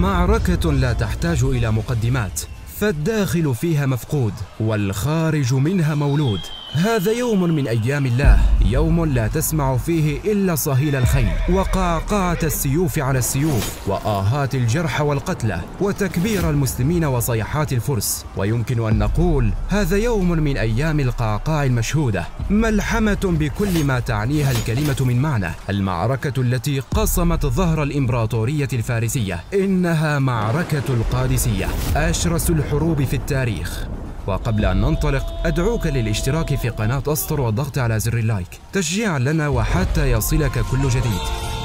معركة لا تحتاج إلى مقدمات فالداخل فيها مفقود والخارج منها مولود هذا يوم من أيام الله يوم لا تسمع فيه إلا صهيل الخيل وقعقعة السيوف على السيوف وآهات الجرح والقتلى وتكبير المسلمين وصيحات الفرس ويمكن أن نقول هذا يوم من أيام القعقاع المشهودة ملحمة بكل ما تعنيها الكلمة من معنى المعركة التي قصمت ظهر الإمبراطورية الفارسية إنها معركة القادسية أشرس الحروب في التاريخ وقبل أن ننطلق أدعوك للاشتراك في قناة أسطر والضغط على زر اللايك تشجيعا لنا وحتى يصلك كل جديد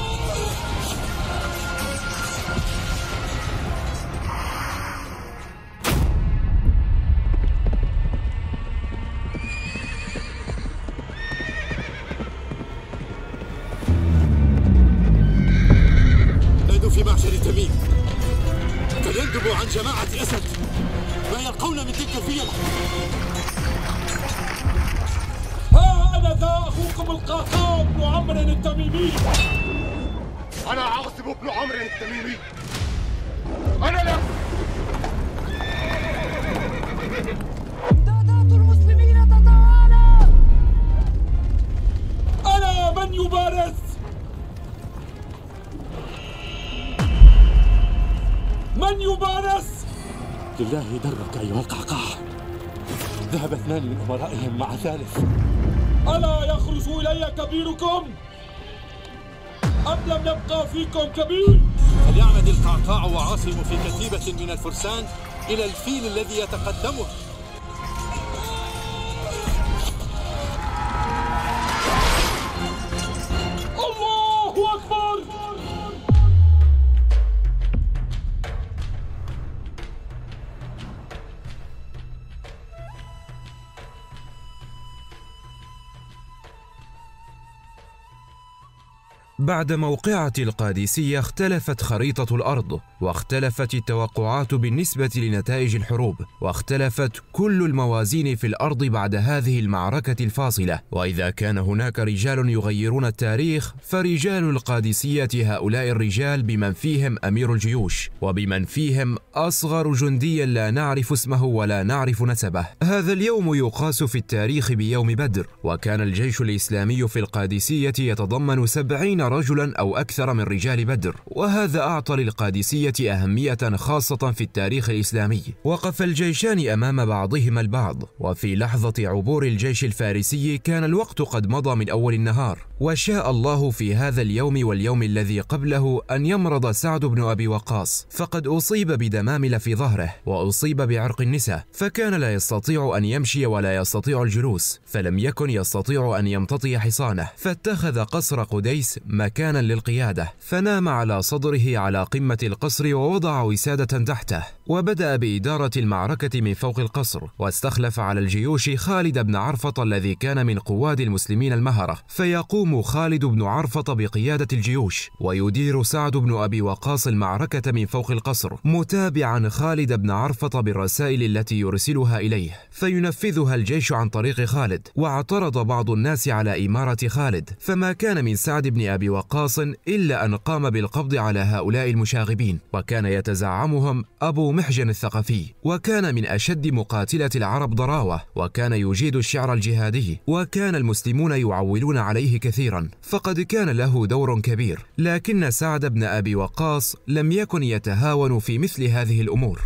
من يبارس لله درك أيها القعقاع ذهب اثنان من أمرائهم مع ثالث ألا يخرج إلي كبيركم أم لم يبقى فيكم كبير فليعمد القعقاع وعاصم في كتيبة من الفرسان إلى الفيل الذي يتقدمه بعد موقعة القادسية اختلفت خريطة الأرض واختلفت التوقعات بالنسبة لنتائج الحروب واختلفت كل الموازين في الأرض بعد هذه المعركة الفاصلة وإذا كان هناك رجال يغيرون التاريخ فرجال القادسية هؤلاء الرجال بمن فيهم أمير الجيوش وبمن فيهم أصغر جندي لا نعرف اسمه ولا نعرف نسبه هذا اليوم يقاس في التاريخ بيوم بدر وكان الجيش الإسلامي في القادسية يتضمن سبعين رجلا أو أكثر من رجال بدر وهذا أعطى للقادسية أهمية خاصة في التاريخ الإسلامي وقف الجيشان أمام بعضهما البعض وفي لحظة عبور الجيش الفارسي كان الوقت قد مضى من أول النهار وشاء الله في هذا اليوم واليوم الذي قبله أن يمرض سعد بن أبي وقاص فقد أصيب بدمامل في ظهره وأصيب بعرق النساء فكان لا يستطيع أن يمشي ولا يستطيع الجلوس فلم يكن يستطيع أن يمتطي حصانه فاتخذ قصر قديس مكانا للقيادة فنام على صدره على قمة القصر ووضع وسادة تحته وبدأ بإدارة المعركة من فوق القصر واستخلف على الجيوش خالد بن عرفط الذي كان من قواد المسلمين المهرة فيقوم خالد بن عرفط بقيادة الجيوش ويدير سعد بن أبي وقاص المعركة من فوق القصر متابعا خالد بن عرفط بالرسائل التي يرسلها إليه فينفذها الجيش عن طريق خالد واعترض بعض الناس على إمارة خالد فما كان من سعد بن أبي وقاص إلا أن قام بالقبض على هؤلاء المشاغبين وكان يتزعمهم أبو محجن الثقفي وكان من أشد مقاتلة العرب ضراوة وكان يجيد الشعر الجهادي وكان المسلمون يعولون عليه كثيرا فقد كان له دور كبير لكن سعد بن أبي وقاص لم يكن يتهاون في مثل هذه الأمور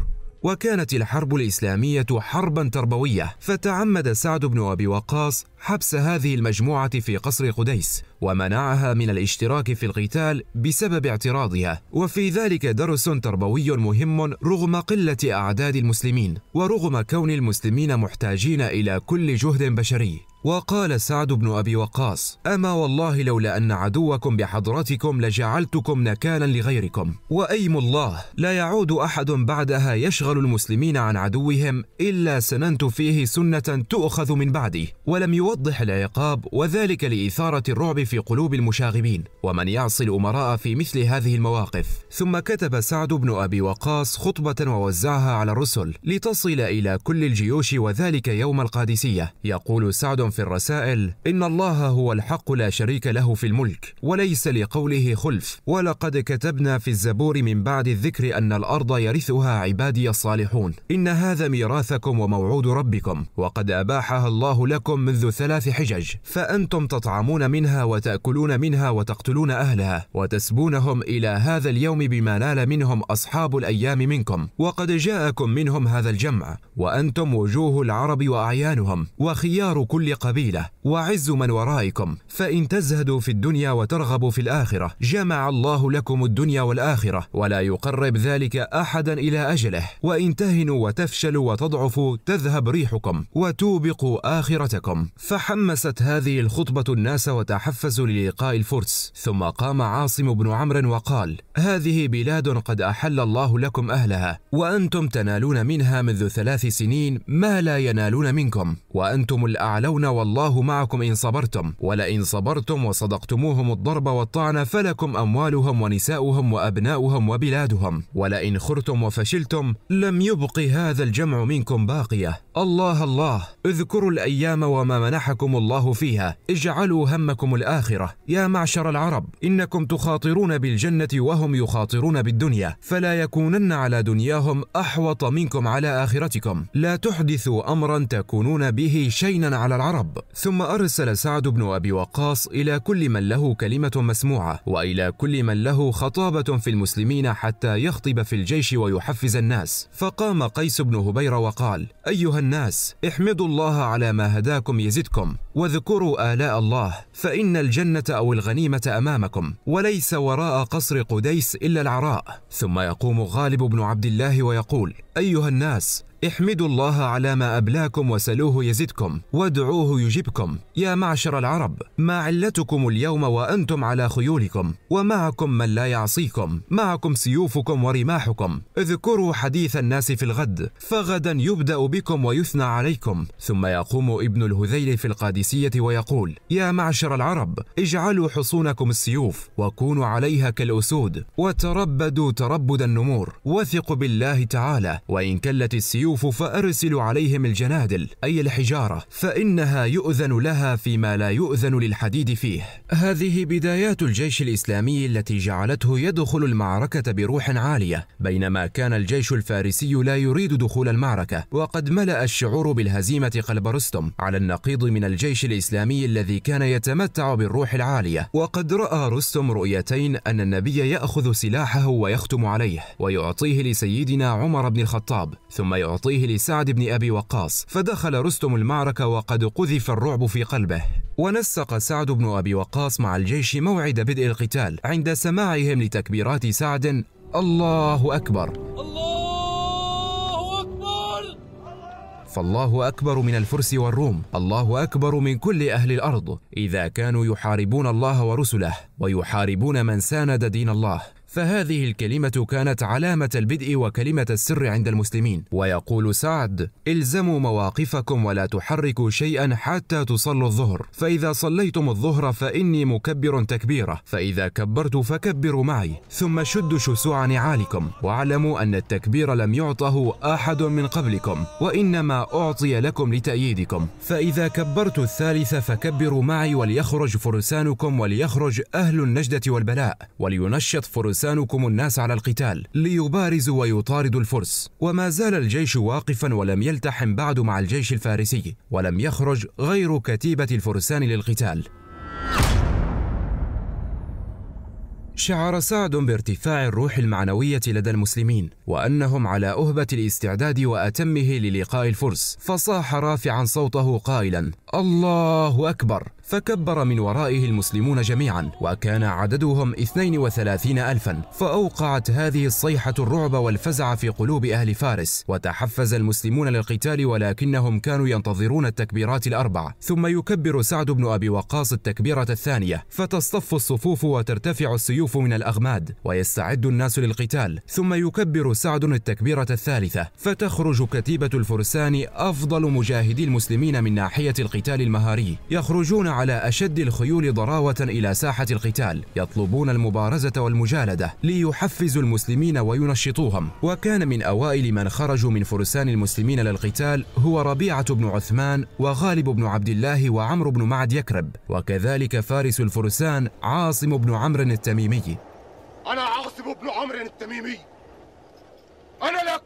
وكانت الحرب الإسلامية حربا تربوية فتعمد سعد بن أبي وقاص حبس هذه المجموعة في قصر قديس ومنعها من الاشتراك في القتال بسبب اعتراضها وفي ذلك درس تربوي مهم رغم قلة أعداد المسلمين ورغم كون المسلمين محتاجين إلى كل جهد بشري وقال سعد بن أبي وقاص أما والله لولا أن عدوكم بحضرتكم لجعلتكم نكالا لغيركم وأيم الله لا يعود أحد بعدها يشغل المسلمين عن عدوهم إلا سننت فيه سنة تؤخذ من بعدي ولم يوضح العقاب وذلك لإثارة الرعب في قلوب المشاغبين ومن يعصي الأمراء في مثل هذه المواقف ثم كتب سعد بن أبي وقاص خطبة ووزعها على الرسل لتصل إلى كل الجيوش وذلك يوم القادسية يقول سعد في الرسائل إن الله هو الحق لا شريك له في الملك وليس لقوله خلف ولقد كتبنا في الزبور من بعد الذكر أن الأرض يرثها عبادي الصالحون إن هذا ميراثكم وموعود ربكم وقد أباحها الله لكم منذ ثلاث حجج فأنتم تطعمون منها وتأكلون منها وتقتلون أهلها وتسبونهم إلى هذا اليوم بما نال منهم أصحاب الأيام منكم وقد جاءكم منهم هذا الجمع وأنتم وجوه العرب وأعيانهم وخيار كل قبيلة وعز من ورائكم فإن تزهدوا في الدنيا وترغبوا في الآخرة جمع الله لكم الدنيا والآخرة ولا يقرب ذلك أحدا إلى أجله وإن تهنوا وتفشلوا وتضعفوا تذهب ريحكم وتوبقوا آخرتكم فحمست هذه الخطبة الناس وتحفزوا للقاء الفرس ثم قام عاصم بن عمرو وقال هذه بلاد قد أحل الله لكم أهلها وأنتم تنالون منها منذ ثلاث سنين ما لا ينالون منكم وأنتم الأعلون والله معكم إن صبرتم ولئن صبرتم وصدقتموهم الضرب والطعن فلكم أموالهم ونساؤهم وأبناؤهم وبلادهم ولئن خرتم وفشلتم لم يبق هذا الجمع منكم باقية الله الله اذكروا الأيام وما منحكم الله فيها اجعلوا همكم الآخرة يا معشر العرب إنكم تخاطرون بالجنة وهم يخاطرون بالدنيا فلا يكونن على دنياهم أحوط منكم على آخرتكم لا تحدثوا أمرا تكونون به شينا على العرب العرب ثم أرسل سعد بن أبي وقاص إلى كل من له كلمة مسموعة وإلى كل من له خطابة في المسلمين حتى يخطب في الجيش ويحفز الناس فقام قيس بن هبير وقال أيها الناس احمدوا الله على ما هداكم يزدكم واذكروا آلاء الله فإن الجنة أو الغنيمة أمامكم وليس وراء قصر قديس إلا العراء ثم يقوم غالب بن عبد الله ويقول أيها الناس احمدوا الله على ما أبلاكم وسلوه يزدكم وادعوه يجبكم يا معشر العرب ما علتكم اليوم وأنتم على خيولكم ومعكم من لا يعصيكم معكم سيوفكم ورماحكم اذكروا حديث الناس في الغد فغدا يبدأ بكم ويثنى عليكم ثم يقوم ابن الهذيل في القادسية ويقول يا معشر العرب اجعلوا حصونكم السيوف وكونوا عليها كالأسود وتربدوا تربد النمور وثقوا بالله تعالى وإن كلت السيوف السيوف فأرسل عليهم الجنادل أي الحجارة فإنها يؤذن لها فيما لا يؤذن للحديد فيه هذه بدايات الجيش الإسلامي التي جعلته يدخل المعركة بروح عالية بينما كان الجيش الفارسي لا يريد دخول المعركة وقد ملأ الشعور بالهزيمة قلب رستم على النقيض من الجيش الإسلامي الذي كان يتمتع بالروح العالية وقد رأى رستم رؤيتين أن النبي يأخذ سلاحه ويختم عليه ويعطيه لسيدنا عمر بن الخطاب ثم يعطيه يعطيه لسعد بن أبي وقاص فدخل رستم المعركة وقد قذف الرعب في قلبه ونسق سعد بن أبي وقاص مع الجيش موعد بدء القتال عند سماعهم لتكبيرات سعد الله أكبر الله أكبر فالله أكبر من الفرس والروم الله أكبر من كل أهل الأرض إذا كانوا يحاربون الله ورسله ويحاربون من ساند دين الله فهذه الكلمة كانت علامة البدء وكلمة السر عند المسلمين ويقول سعد الزموا مواقفكم ولا تحركوا شيئا حتى تصلوا الظهر فإذا صليتم الظهر فإني مكبر تكبيرة فإذا كبرت فكبروا معي ثم شدوا شسوع نعالكم واعلموا أن التكبير لم يعطه أحد من قبلكم وإنما أعطي لكم لتأييدكم فإذا كبرت الثالث فكبروا معي وليخرج فرسانكم وليخرج أهل النجدة والبلاء ولينشط فرسانكم فرسانكم الناس على القتال ليبارز ويطارد الفرس وما زال الجيش واقفا ولم يلتحم بعد مع الجيش الفارسي ولم يخرج غير كتيبة الفرسان للقتال شعر سعد بارتفاع الروح المعنوية لدى المسلمين وأنهم على أهبة الاستعداد وأتمه للقاء الفرس فصاح رافعا صوته قائلا الله أكبر فكبر من ورائه المسلمون جميعا وكان عددهم 32 ألفا فأوقعت هذه الصيحة الرعب والفزع في قلوب أهل فارس وتحفز المسلمون للقتال ولكنهم كانوا ينتظرون التكبيرات الأربع ثم يكبر سعد بن أبي وقاص التكبيرة الثانية فتصطف الصفوف وترتفع السيوف من الأغماد ويستعد الناس للقتال ثم يكبر سعد التكبيرة الثالثة فتخرج كتيبة الفرسان أفضل مجاهدي المسلمين من ناحية القتال القتال المهاري يخرجون على أشد الخيول ضراوة إلى ساحة القتال يطلبون المبارزة والمجالدة ليحفزوا المسلمين وينشطوهم وكان من أوائل من خرجوا من فرسان المسلمين للقتال هو ربيعة بن عثمان وغالب بن عبد الله وعمرو بن معد يكرب وكذلك فارس الفرسان عاصم بن عمرو التميمي أنا عاصم بن عمرو التميمي أنا لك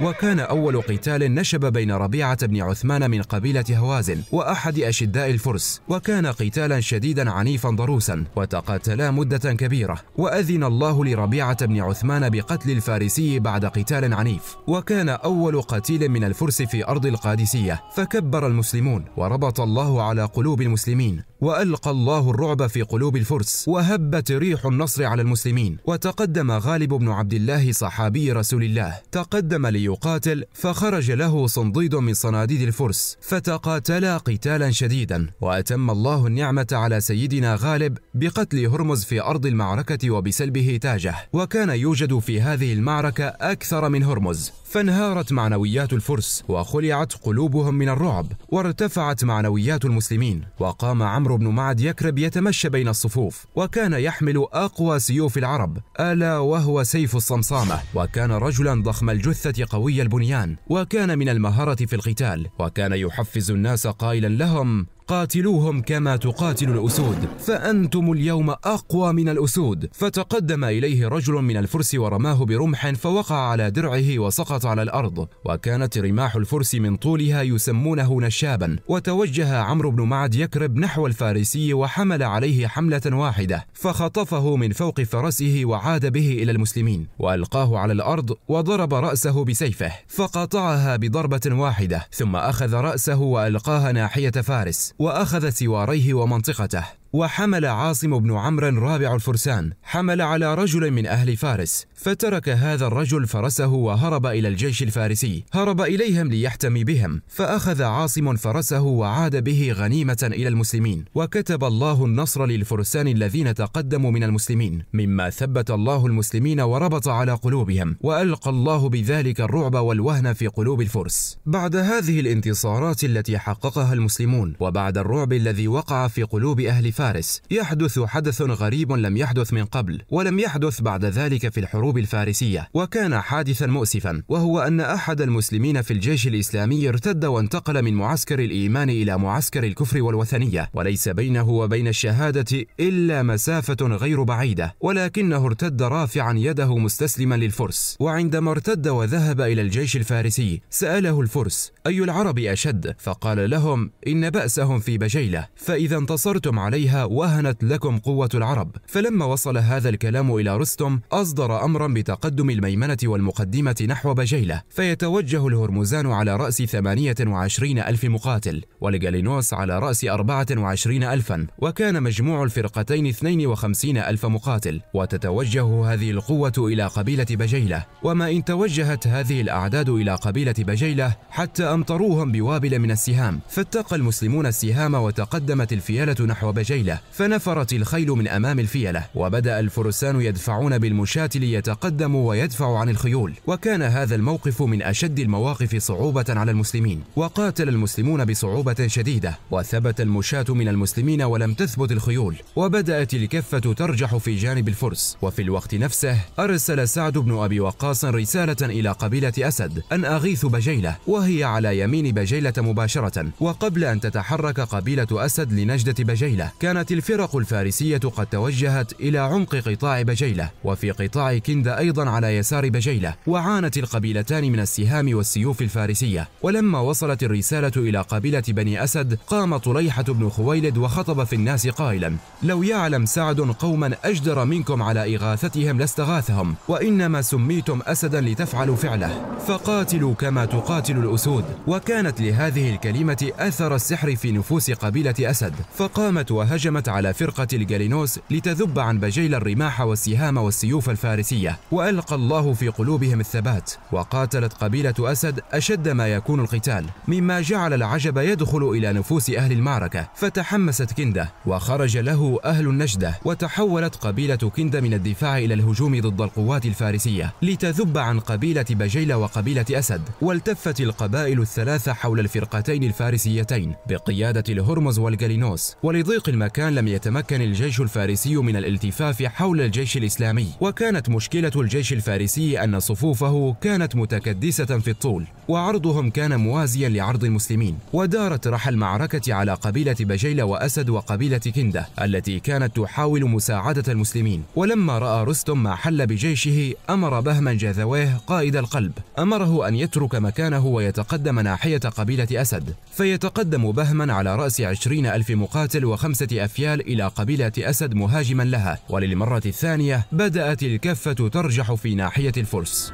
وكان أول قتال نشب بين ربيعة بن عثمان من قبيلة هوازن وأحد أشداء الفرس وكان قتالا شديدا عنيفا ضروسا وتقاتلا مدة كبيرة وأذن الله لربيعة بن عثمان بقتل الفارسي بعد قتال عنيف وكان أول قتيل من الفرس في أرض القادسية فكبر المسلمون وربط الله على قلوب المسلمين وألقى الله الرعب في قلوب الفرس وهبت ريح النصر على المسلمين وتقدم غالب بن عبد الله صحابي رسول الله تقدم لي ليقاتل فخرج له صنديد من صناديد الفرس فتقاتلا قتالا شديدا وأتم الله النعمة على سيدنا غالب بقتل هرمز في أرض المعركة وبسلبه تاجه وكان يوجد في هذه المعركة أكثر من هرمز فانهارت معنويات الفرس وخلعت قلوبهم من الرعب وارتفعت معنويات المسلمين وقام عمرو بن معد يكرب يتمشى بين الصفوف وكان يحمل أقوى سيوف العرب ألا وهو سيف الصمصامة وكان رجلا ضخم الجثة قوي البنيان وكان من المهارة في القتال وكان يحفز الناس قائلا لهم قاتلوهم كما تقاتل الأسود فأنتم اليوم أقوى من الأسود فتقدم إليه رجل من الفرس ورماه برمح فوقع على درعه وسقط على الأرض وكانت رماح الفرس من طولها يسمونه نشابا وتوجه عمرو بن معد يكرب نحو الفارسي وحمل عليه حملة واحدة فخطفه من فوق فرسه وعاد به إلى المسلمين وألقاه على الأرض وضرب رأسه بسيفه فقطعها بضربة واحدة ثم أخذ رأسه وألقاها ناحية فارس وأخذ سواريه ومنطقته وحمل عاصم بن عمرو رابع الفرسان حمل على رجل من أهل فارس فترك هذا الرجل فرسه وهرب إلى الجيش الفارسي هرب إليهم ليحتمي بهم فأخذ عاصم فرسه وعاد به غنيمة إلى المسلمين وكتب الله النصر للفرسان الذين تقدموا من المسلمين مما ثبت الله المسلمين وربط على قلوبهم وألقى الله بذلك الرعب والوهن في قلوب الفرس بعد هذه الانتصارات التي حققها المسلمون وبعد الرعب الذي وقع في قلوب أهل فارس فارس يحدث حدث غريب لم يحدث من قبل ولم يحدث بعد ذلك في الحروب الفارسية وكان حادثا مؤسفا وهو أن أحد المسلمين في الجيش الإسلامي ارتد وانتقل من معسكر الإيمان إلى معسكر الكفر والوثنية وليس بينه وبين الشهادة إلا مسافة غير بعيدة ولكنه ارتد رافعا يده مستسلما للفرس وعندما ارتد وذهب إلى الجيش الفارسي سأله الفرس أي العرب أشد فقال لهم إن بأسهم في بجيلة فإذا انتصرتم عليها وهنت لكم قوة العرب فلما وصل هذا الكلام إلى رستم أصدر أمرا بتقدم الميمنة والمقدمة نحو بجيلة فيتوجه الهرمزان على رأس 28 ألف مقاتل والجالينوس على رأس 24 ألفا وكان مجموع الفرقتين 52 ألف مقاتل وتتوجه هذه القوة إلى قبيلة بجيلة وما إن توجهت هذه الأعداد إلى قبيلة بجيلة حتى أمطروهم بوابل من السهام فاتقى المسلمون السهام وتقدمت الفيالة نحو بجيلة الجيلة فنفرت الخيل من أمام الفيلة وبدأ الفرسان يدفعون بالمشاة ليتقدموا ويدفعوا عن الخيول وكان هذا الموقف من أشد المواقف صعوبة على المسلمين وقاتل المسلمون بصعوبة شديدة وثبت المشاة من المسلمين ولم تثبت الخيول وبدأت الكفة ترجح في جانب الفرس وفي الوقت نفسه أرسل سعد بن أبي وقاص رسالة إلى قبيلة أسد أن أغيث بجيلة وهي على يمين بجيلة مباشرة وقبل أن تتحرك قبيلة أسد لنجدة بجيلة كانت الفرق الفارسية قد توجهت إلى عمق قطاع بجيلة وفي قطاع كندا أيضا على يسار بجيلة وعانت القبيلتان من السهام والسيوف الفارسية ولما وصلت الرسالة إلى قبيلة بني أسد قام طليحة بن خويلد وخطب في الناس قائلا لو يعلم سعد قوما أجدر منكم على إغاثتهم لاستغاثهم وإنما سميتم أسدا لتفعلوا فعله فقاتلوا كما تقاتل الأسود وكانت لهذه الكلمة أثر السحر في نفوس قبيلة أسد فقامت وهذا هجمت على فرقة الجالينوس لتذب عن بجيل الرماح والسهام والسيوف الفارسية وألقى الله في قلوبهم الثبات وقاتلت قبيلة أسد أشد ما يكون القتال مما جعل العجب يدخل إلى نفوس أهل المعركة فتحمست كندة وخرج له أهل النجدة وتحولت قبيلة كندة من الدفاع إلى الهجوم ضد القوات الفارسية لتذب عن قبيلة بجيل وقبيلة أسد والتفت القبائل الثلاثة حول الفرقتين الفارسيتين بقيادة الهرمز والجالينوس ولضيق المكان المكان لم يتمكن الجيش الفارسي من الالتفاف حول الجيش الإسلامي وكانت مشكلة الجيش الفارسي أن صفوفه كانت متكدسة في الطول وعرضهم كان موازيا لعرض المسلمين ودارت رحى المعركة على قبيلة بجيلة وأسد وقبيلة كندة التي كانت تحاول مساعدة المسلمين ولما رأى رستم ما حل بجيشه أمر بهما جاذويه قائد القلب أمره أن يترك مكانه ويتقدم ناحية قبيلة أسد فيتقدم بهما على رأس عشرين ألف مقاتل وخمسة أفيال إلى قبيلة أسد مهاجما لها وللمرة الثانية بدأت الكفة ترجح في ناحية الفرس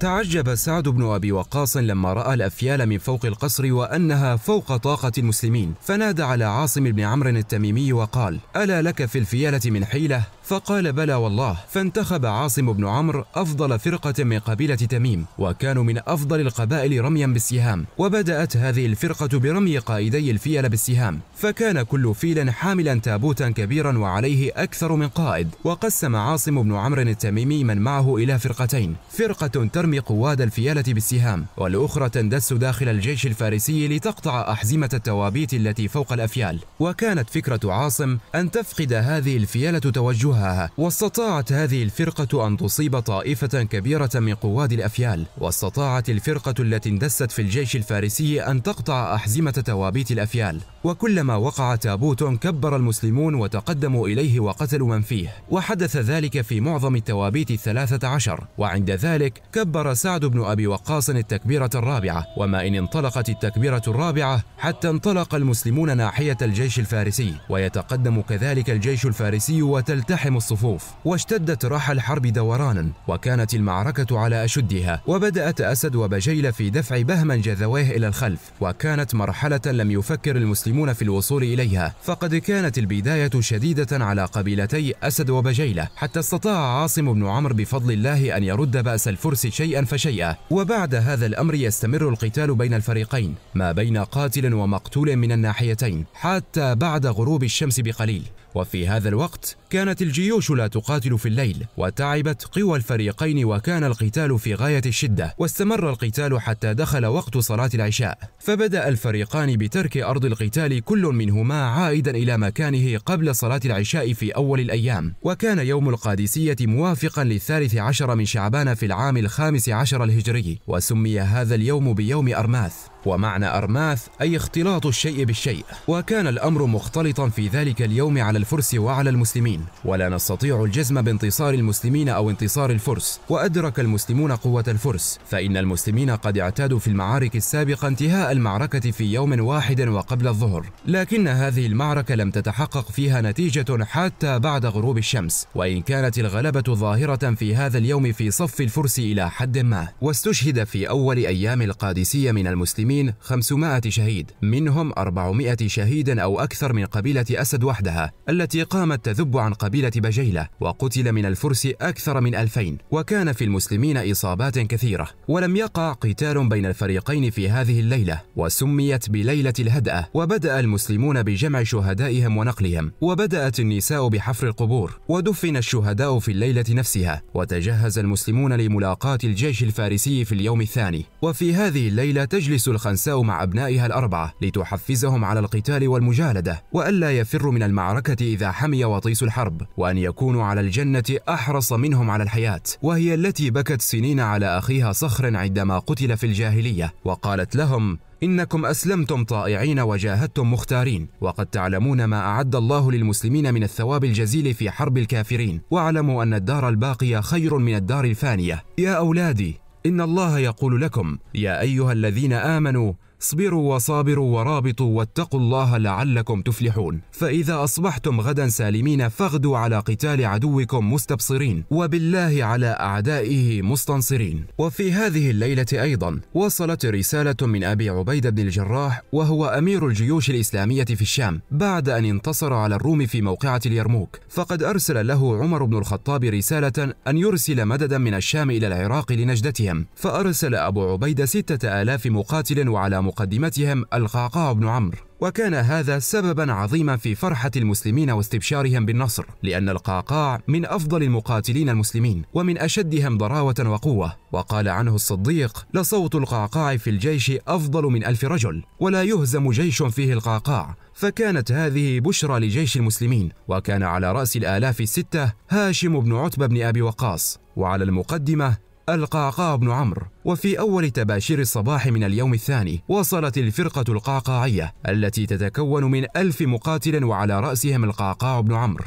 تعجب سعد بن أبي وقاص لما رأى الأفيال من فوق القصر وأنها فوق طاقة المسلمين فنادى على عاصم بن عمرو التميمي وقال ألا لك في الفيالة من حيلة فقال بلى والله فانتخب عاصم بن عمرو أفضل فرقة من قبيلة تميم وكانوا من أفضل القبائل رميا بالسهام وبدأت هذه الفرقة برمي قائدي الفيل بالسهام فكان كل فيل حاملا تابوتا كبيرا وعليه أكثر من قائد وقسم عاصم بن عمرو التميمي من معه إلى فرقتين فرقة ترمي قواد الفيلة بالسهام والأخرى تندس داخل الجيش الفارسي لتقطع أحزمة التوابيت التي فوق الأفيال وكانت فكرة عاصم أن تفقد هذه الفيلة توجهها لها واستطاعت هذه الفرقة أن تصيب طائفة كبيرة من قواد الأفيال واستطاعت الفرقة التي اندست في الجيش الفارسي أن تقطع أحزمة توابيت الأفيال وكلما وقع تابوت كبر المسلمون وتقدموا إليه وقتلوا من فيه وحدث ذلك في معظم التوابيت الثلاثة عشر وعند ذلك كبر سعد بن أبي وقاص التكبيرة الرابعة وما إن انطلقت التكبيرة الرابعة حتى انطلق المسلمون ناحية الجيش الفارسي ويتقدم كذلك الجيش الفارسي وتلتحق تقتحم الصفوف واشتدت راح الحرب دورانا وكانت المعركة على أشدها وبدأت أسد وبجيل في دفع بهما جذواه إلى الخلف وكانت مرحلة لم يفكر المسلمون في الوصول إليها فقد كانت البداية شديدة على قبيلتي أسد وبجيلة حتى استطاع عاصم بن عمرو بفضل الله أن يرد بأس الفرس شيئا فشيئا وبعد هذا الأمر يستمر القتال بين الفريقين ما بين قاتل ومقتول من الناحيتين حتى بعد غروب الشمس بقليل وفي هذا الوقت كانت الجيوش لا تقاتل في الليل وتعبت قوى الفريقين وكان القتال في غاية الشدة واستمر القتال حتى دخل وقت صلاة العشاء فبدأ الفريقان بترك أرض القتال كل منهما عائدا إلى مكانه قبل صلاة العشاء في أول الأيام وكان يوم القادسية موافقا للثالث عشر من شعبان في العام الخامس عشر الهجري وسمي هذا اليوم بيوم أرماث ومعنى أرماث أي اختلاط الشيء بالشيء وكان الأمر مختلطا في ذلك اليوم على الفرس وعلى المسلمين ولا نستطيع الجزم بانتصار المسلمين أو انتصار الفرس وأدرك المسلمون قوة الفرس فإن المسلمين قد اعتادوا في المعارك السابقة انتهاء المعركة في يوم واحد وقبل الظهر لكن هذه المعركة لم تتحقق فيها نتيجة حتى بعد غروب الشمس وإن كانت الغلبة ظاهرة في هذا اليوم في صف الفرس إلى حد ما واستشهد في أول أيام القادسية من المسلمين المسلمين 500 شهيد منهم 400 شهيد أو أكثر من قبيلة أسد وحدها التي قامت تذب عن قبيلة بجيلة وقتل من الفرس أكثر من 2000 وكان في المسلمين إصابات كثيرة ولم يقع قتال بين الفريقين في هذه الليلة وسميت بليلة الهدأة وبدأ المسلمون بجمع شهدائهم ونقلهم وبدأت النساء بحفر القبور ودفن الشهداء في الليلة نفسها وتجهز المسلمون لملاقاة الجيش الفارسي في اليوم الثاني وفي هذه الليلة تجلس الخنساء مع أبنائها الأربعة لتحفزهم على القتال والمجالدة وألا يفروا من المعركة إذا حمي وطيس الحرب وأن يكونوا على الجنة أحرص منهم على الحياة وهي التي بكت سنين على أخيها صخر عندما قتل في الجاهلية وقالت لهم إنكم أسلمتم طائعين وجاهدتم مختارين وقد تعلمون ما أعد الله للمسلمين من الثواب الجزيل في حرب الكافرين واعلموا أن الدار الباقية خير من الدار الفانية يا أولادي إن الله يقول لكم يا أيها الذين آمنوا اصبروا وصابروا ورابطوا واتقوا الله لعلكم تفلحون فإذا أصبحتم غدا سالمين فاغدوا على قتال عدوكم مستبصرين وبالله على أعدائه مستنصرين وفي هذه الليلة أيضا وصلت رسالة من أبي عبيد بن الجراح وهو أمير الجيوش الإسلامية في الشام بعد أن انتصر على الروم في موقعة اليرموك فقد أرسل له عمر بن الخطاب رسالة أن يرسل مددا من الشام إلى العراق لنجدتهم فأرسل أبو عبيد ستة آلاف مقاتل وعلى مقدمتهم القعقاع بن عمرو وكان هذا سببا عظيما في فرحة المسلمين واستبشارهم بالنصر لأن القعقاع من أفضل المقاتلين المسلمين ومن أشدهم ضراوة وقوة وقال عنه الصديق لصوت القعقاع في الجيش أفضل من ألف رجل ولا يهزم جيش فيه القعقاع فكانت هذه بشرى لجيش المسلمين وكان على رأس الآلاف الستة هاشم بن عتبة بن أبي وقاص وعلى المقدمة القعقاع بن عمرو وفي أول تباشير الصباح من اليوم الثاني وصلت الفرقة القعقاعية التي تتكون من ألف مقاتل وعلى رأسهم القعقاع بن عمرو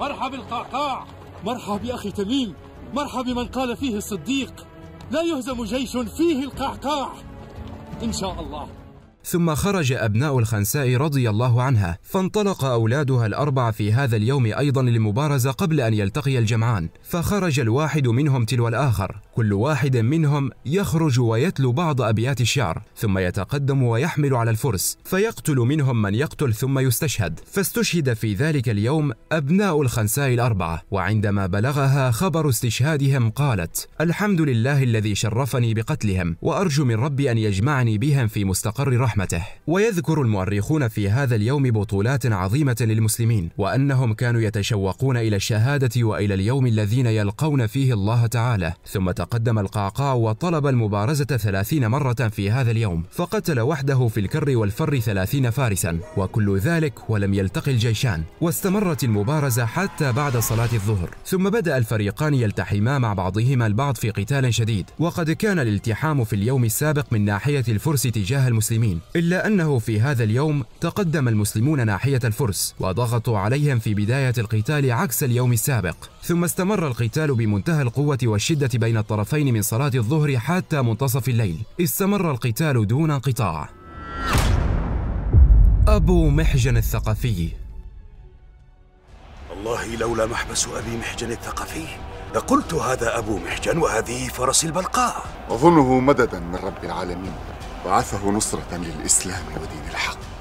مرحب القعقاع مرحب يا أخي تميم مرحب من قال فيه الصديق لا يهزم جيش فيه القعقاع إن شاء الله ثم خرج أبناء الخنساء رضي الله عنها فانطلق أولادها الأربع في هذا اليوم أيضا للمبارزة قبل أن يلتقي الجمعان فخرج الواحد منهم تلو الآخر كل واحد منهم يخرج ويتلو بعض أبيات الشعر ثم يتقدم ويحمل على الفرس فيقتل منهم من يقتل ثم يستشهد فاستشهد في ذلك اليوم أبناء الخنساء الأربعة وعندما بلغها خبر استشهادهم قالت الحمد لله الذي شرفني بقتلهم وأرجو من ربي أن يجمعني بهم في مستقر رحمته ويذكر المؤرخون في هذا اليوم بطولات عظيمة للمسلمين وأنهم كانوا يتشوقون إلى الشهادة وإلى اليوم الذين يلقون فيه الله تعالى ثم تقدم القعقاع وطلب المبارزة ثلاثين مرة في هذا اليوم فقتل وحده في الكر والفر ثلاثين فارسا وكل ذلك ولم يلتقي الجيشان واستمرت المبارزة حتى بعد صلاة الظهر ثم بدأ الفريقان يلتحما مع بعضهما البعض في قتال شديد وقد كان الالتحام في اليوم السابق من ناحية الفرس تجاه المسلمين إلا أنه في هذا اليوم تقدم المسلمون ناحية الفرس وضغطوا عليهم في بداية القتال عكس اليوم السابق ثم استمر القتال بمنتهى القوة والشدة بين الطرفين الطرفين من صلاة الظهر حتى منتصف الليل استمر القتال دون انقطاع أبو محجن الثقفي والله لولا محبس أبي محجن الثقفي لقلت هذا أبو محجن وهذه فرس البلقاء أظنه مددا من رب العالمين بعثه نصرة للإسلام ودين الحق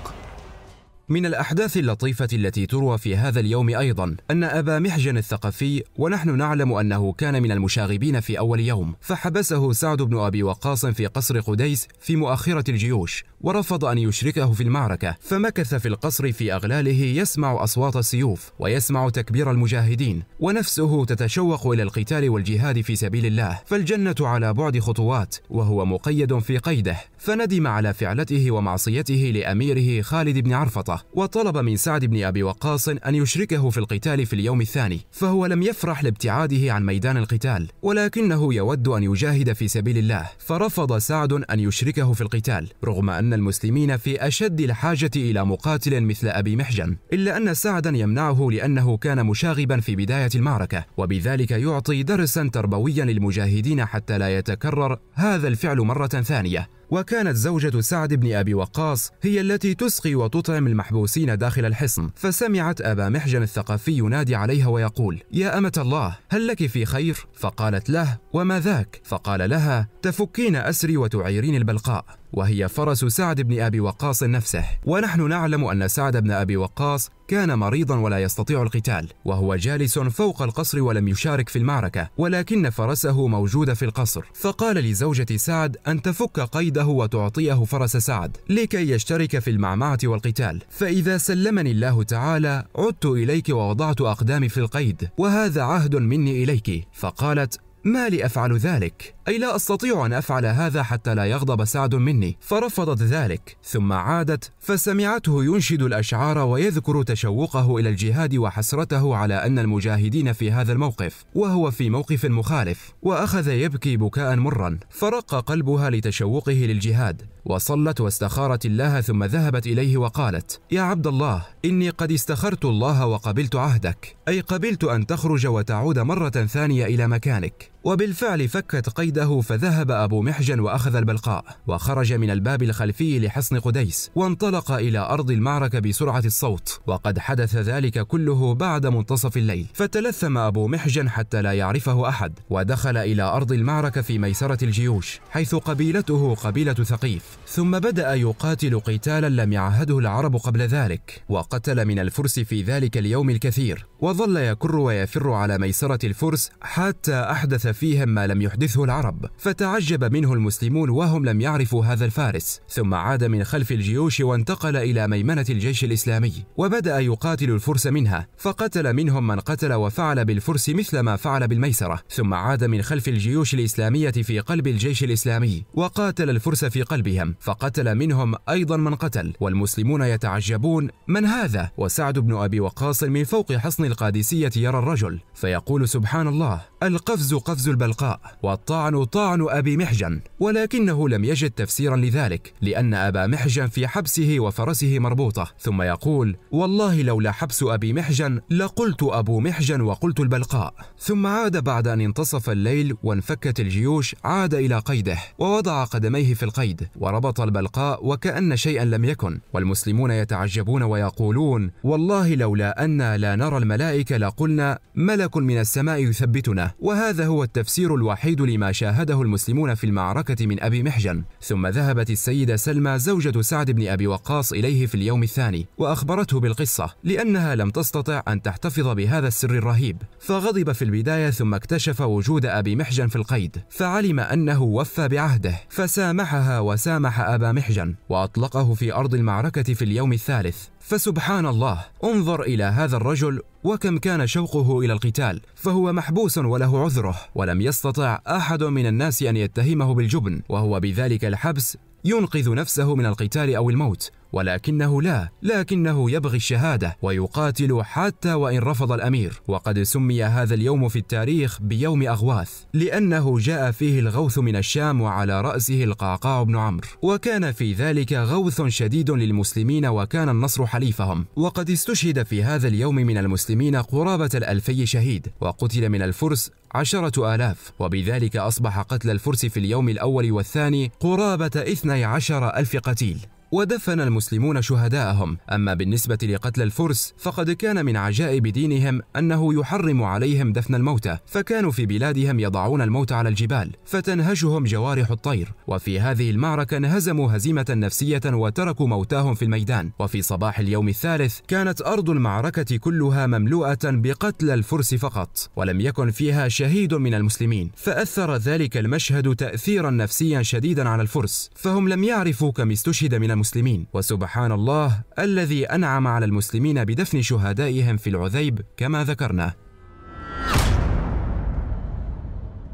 من الأحداث اللطيفة التي تروى في هذا اليوم أيضا أن أبا محجن الثقفي ونحن نعلم أنه كان من المشاغبين في أول يوم فحبسه سعد بن أبي وقاص في قصر قديس في مؤخرة الجيوش ورفض أن يشركه في المعركة فمكث في القصر في أغلاله يسمع أصوات السيوف ويسمع تكبير المجاهدين ونفسه تتشوق إلى القتال والجهاد في سبيل الله فالجنة على بعد خطوات وهو مقيد في قيده فندم على فعلته ومعصيته لأميره خالد بن عرفطة وطلب من سعد بن أبي وقاص أن يشركه في القتال في اليوم الثاني فهو لم يفرح لابتعاده عن ميدان القتال ولكنه يود أن يجاهد في سبيل الله فرفض سعد أن يشركه في القتال رغم أن أن المسلمين في أشد الحاجة إلى مقاتل مثل أبي محجن إلا أن سعدا يمنعه لأنه كان مشاغبا في بداية المعركة وبذلك يعطي درسا تربويا للمجاهدين حتى لا يتكرر هذا الفعل مرة ثانية وكانت زوجة سعد بن أبي وقاص هي التي تسقي وتطعم المحبوسين داخل الحصن فسمعت أبا محجن الثقفي ينادي عليها ويقول يا أمة الله هل لك في خير؟ فقالت له وما ذاك؟ فقال لها تفكين أسري وتعيرين البلقاء وهي فرس سعد بن أبي وقاص نفسه ونحن نعلم أن سعد بن أبي وقاص كان مريضا ولا يستطيع القتال وهو جالس فوق القصر ولم يشارك في المعركة ولكن فرسه موجود في القصر فقال لزوجة سعد أن تفك قيده وتعطيه فرس سعد لكي يشترك في المعمعة والقتال فإذا سلمني الله تعالى عدت إليك ووضعت أقدامي في القيد وهذا عهد مني إليك فقالت ما لي أفعل ذلك أي لا أستطيع أن أفعل هذا حتى لا يغضب سعد مني فرفضت ذلك ثم عادت فسمعته ينشد الأشعار ويذكر تشوقه إلى الجهاد وحسرته على أن المجاهدين في هذا الموقف وهو في موقف مخالف وأخذ يبكي بكاء مرا فرق قلبها لتشوقه للجهاد وصلت واستخارت الله ثم ذهبت إليه وقالت يا عبد الله إني قد استخرت الله وقبلت عهدك أي قبلت أن تخرج وتعود مرة ثانية إلى مكانك وبالفعل فكت قيد وحده فذهب أبو محجن وأخذ البلقاء وخرج من الباب الخلفي لحصن قديس وانطلق إلى أرض المعركة بسرعة الصوت وقد حدث ذلك كله بعد منتصف الليل فتلثم أبو محجن حتى لا يعرفه أحد ودخل إلى أرض المعركة في ميسرة الجيوش حيث قبيلته قبيلة ثقيف ثم بدأ يقاتل قتالا لم يعهده العرب قبل ذلك وقتل من الفرس في ذلك اليوم الكثير وظل يكر ويفر على ميسرة الفرس حتى أحدث فيهم ما لم يحدثه العرب العرب فتعجب منه المسلمون وهم لم يعرفوا هذا الفارس ثم عاد من خلف الجيوش وانتقل إلى ميمنة الجيش الإسلامي وبدأ يقاتل الفرس منها فقتل منهم من قتل وفعل بالفرس مثل ما فعل بالميسرة ثم عاد من خلف الجيوش الإسلامية في قلب الجيش الإسلامي وقاتل الفرس في قلبهم فقتل منهم أيضا من قتل والمسلمون يتعجبون من هذا وسعد بن أبي وقاص من فوق حصن القادسية يرى الرجل فيقول سبحان الله القفز قفز البلقاء والطعن عنه طعن أبي محجن ولكنه لم يجد تفسيرا لذلك لأن أبا محجن في حبسه وفرسه مربوطة ثم يقول والله لولا حبس أبي محجن لقلت أبو محجن وقلت البلقاء ثم عاد بعد أن انتصف الليل وانفكت الجيوش عاد إلى قيده ووضع قدميه في القيد وربط البلقاء وكأن شيئا لم يكن والمسلمون يتعجبون ويقولون والله لولا أنا لا نرى الملائكة لقلنا ملك من السماء يثبتنا وهذا هو التفسير الوحيد لما شاهده المسلمون في المعركة من أبي محجن ثم ذهبت السيدة سلمى زوجة سعد بن أبي وقاص إليه في اليوم الثاني وأخبرته بالقصة لأنها لم تستطع أن تحتفظ بهذا السر الرهيب فغضب في البداية ثم اكتشف وجود أبي محجن في القيد فعلم أنه وفى بعهده فسامحها وسامح أبا محجن وأطلقه في أرض المعركة في اليوم الثالث فسبحان الله انظر إلى هذا الرجل وكم كان شوقه إلى القتال فهو محبوس وله عذره ولم يستطع أحد من الناس أن يتهمه بالجبن وهو بذلك الحبس ينقذ نفسه من القتال أو الموت ولكنه لا لكنه يبغي الشهادة ويقاتل حتى وإن رفض الأمير وقد سمي هذا اليوم في التاريخ بيوم أغواث لأنه جاء فيه الغوث من الشام وعلى رأسه القعقاع بن عمرو وكان في ذلك غوث شديد للمسلمين وكان النصر حليفهم وقد استشهد في هذا اليوم من المسلمين قرابة الألفي شهيد وقتل من الفرس عشرة آلاف وبذلك أصبح قتل الفرس في اليوم الأول والثاني قرابة 12 ألف قتيل ودفن المسلمون شهداءهم أما بالنسبة لقتل الفرس فقد كان من عجائب دينهم أنه يحرم عليهم دفن الموتى فكانوا في بلادهم يضعون الموت على الجبال فتنهشهم جوارح الطير وفي هذه المعركة انهزموا هزيمة نفسية وتركوا موتاهم في الميدان وفي صباح اليوم الثالث كانت أرض المعركة كلها مملوءة بقتل الفرس فقط ولم يكن فيها شهيد من المسلمين فأثر ذلك المشهد تأثيرا نفسيا شديدا على الفرس فهم لم يعرفوا كم استشهد من المسلمين وسبحان الله الذي أنعم على المسلمين بدفن شهدائهم في العذيب كما ذكرنا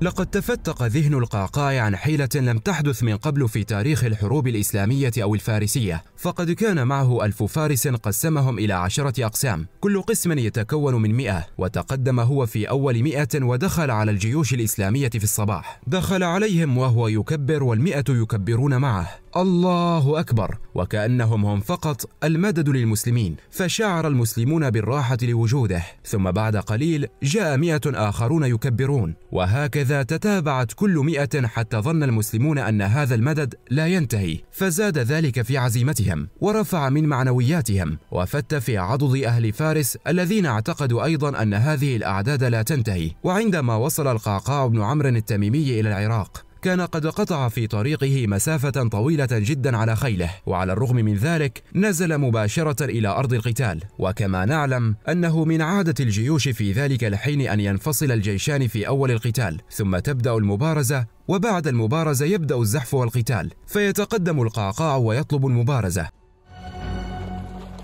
لقد تفتق ذهن القعقاع عن حيلة لم تحدث من قبل في تاريخ الحروب الإسلامية أو الفارسية فقد كان معه ألف فارس قسمهم إلى عشرة أقسام كل قسم يتكون من مئة وتقدم هو في أول مئة ودخل على الجيوش الإسلامية في الصباح دخل عليهم وهو يكبر والمئة يكبرون معه الله اكبر وكانهم هم فقط المدد للمسلمين فشعر المسلمون بالراحه لوجوده ثم بعد قليل جاء مئه اخرون يكبرون وهكذا تتابعت كل مئه حتى ظن المسلمون ان هذا المدد لا ينتهي فزاد ذلك في عزيمتهم ورفع من معنوياتهم وفت في عضد اهل فارس الذين اعتقدوا ايضا ان هذه الاعداد لا تنتهي وعندما وصل القعقاع بن عمرو التميمي الى العراق كان قد قطع في طريقه مسافة طويلة جدا على خيله وعلى الرغم من ذلك نزل مباشرة إلى أرض القتال وكما نعلم أنه من عادة الجيوش في ذلك الحين أن ينفصل الجيشان في أول القتال ثم تبدأ المبارزة وبعد المبارزة يبدأ الزحف والقتال فيتقدم القعقاع ويطلب المبارزة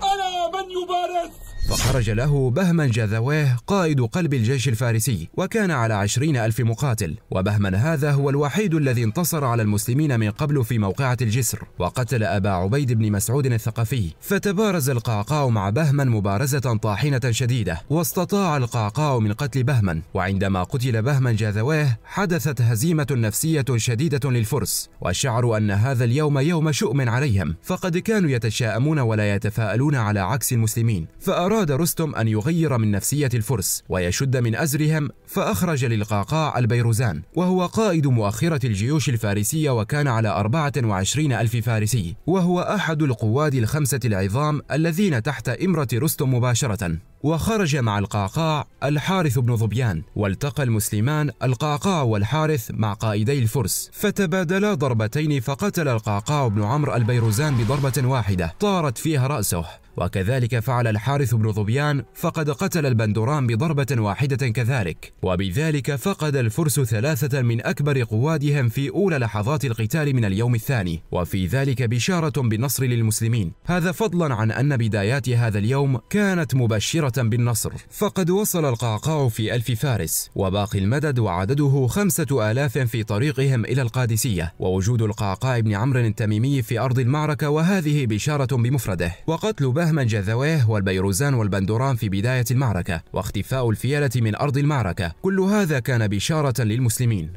أنا من يبارز فخرج له بهمن جذواه قائد قلب الجيش الفارسي وكان على عشرين ألف مقاتل وبهمن هذا هو الوحيد الذي انتصر على المسلمين من قبل في موقعة الجسر وقتل أبا عبيد بن مسعود الثقفي فتبارز القعقاع مع بهمن مبارزة طاحنة شديدة واستطاع القعقاع من قتل بهمن وعندما قتل بهمن جذواه حدثت هزيمة نفسية شديدة للفرس وشعروا أن هذا اليوم يوم شؤم عليهم فقد كانوا يتشائمون ولا يتفاءلون على عكس المسلمين فأرادوا أراد رستم أن يغير من نفسية الفرس ويشد من أزرهم فأخرج للقعقاع البيروزان وهو قائد مؤخرة الجيوش الفارسية وكان على 24 ألف فارسي وهو أحد القواد الخمسة العظام الذين تحت إمرة رستم مباشرة وخرج مع القعقاع الحارث بن ظبيان والتقى المسلمان القعقاع والحارث مع قائدي الفرس فتبادلا ضربتين فقتل القعقاع بن عمرو البيروزان بضربة واحدة طارت فيها رأسه وكذلك فعل الحارث بن ظبيان فقد قتل البندوران بضربة واحدة كذلك وبذلك فقد الفرس ثلاثة من أكبر قوادهم في أولى لحظات القتال من اليوم الثاني وفي ذلك بشارة بالنصر للمسلمين هذا فضلا عن أن بدايات هذا اليوم كانت مبشرة بالنصر فقد وصل القعقاع في ألف فارس وباقي المدد وعدده خمسة آلاف في طريقهم إلى القادسية ووجود القعقاع بن عمرو التميمي في أرض المعركة وهذه بشارة بمفرده وقتل سهم جذواه والبيروزان والبندوران في بداية المعركة واختفاء الفيلة من أرض المعركة كل هذا كان بشارة للمسلمين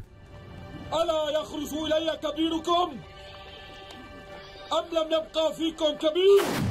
ألا يخرج إلي كبيركم أم لم يبقى فيكم كبير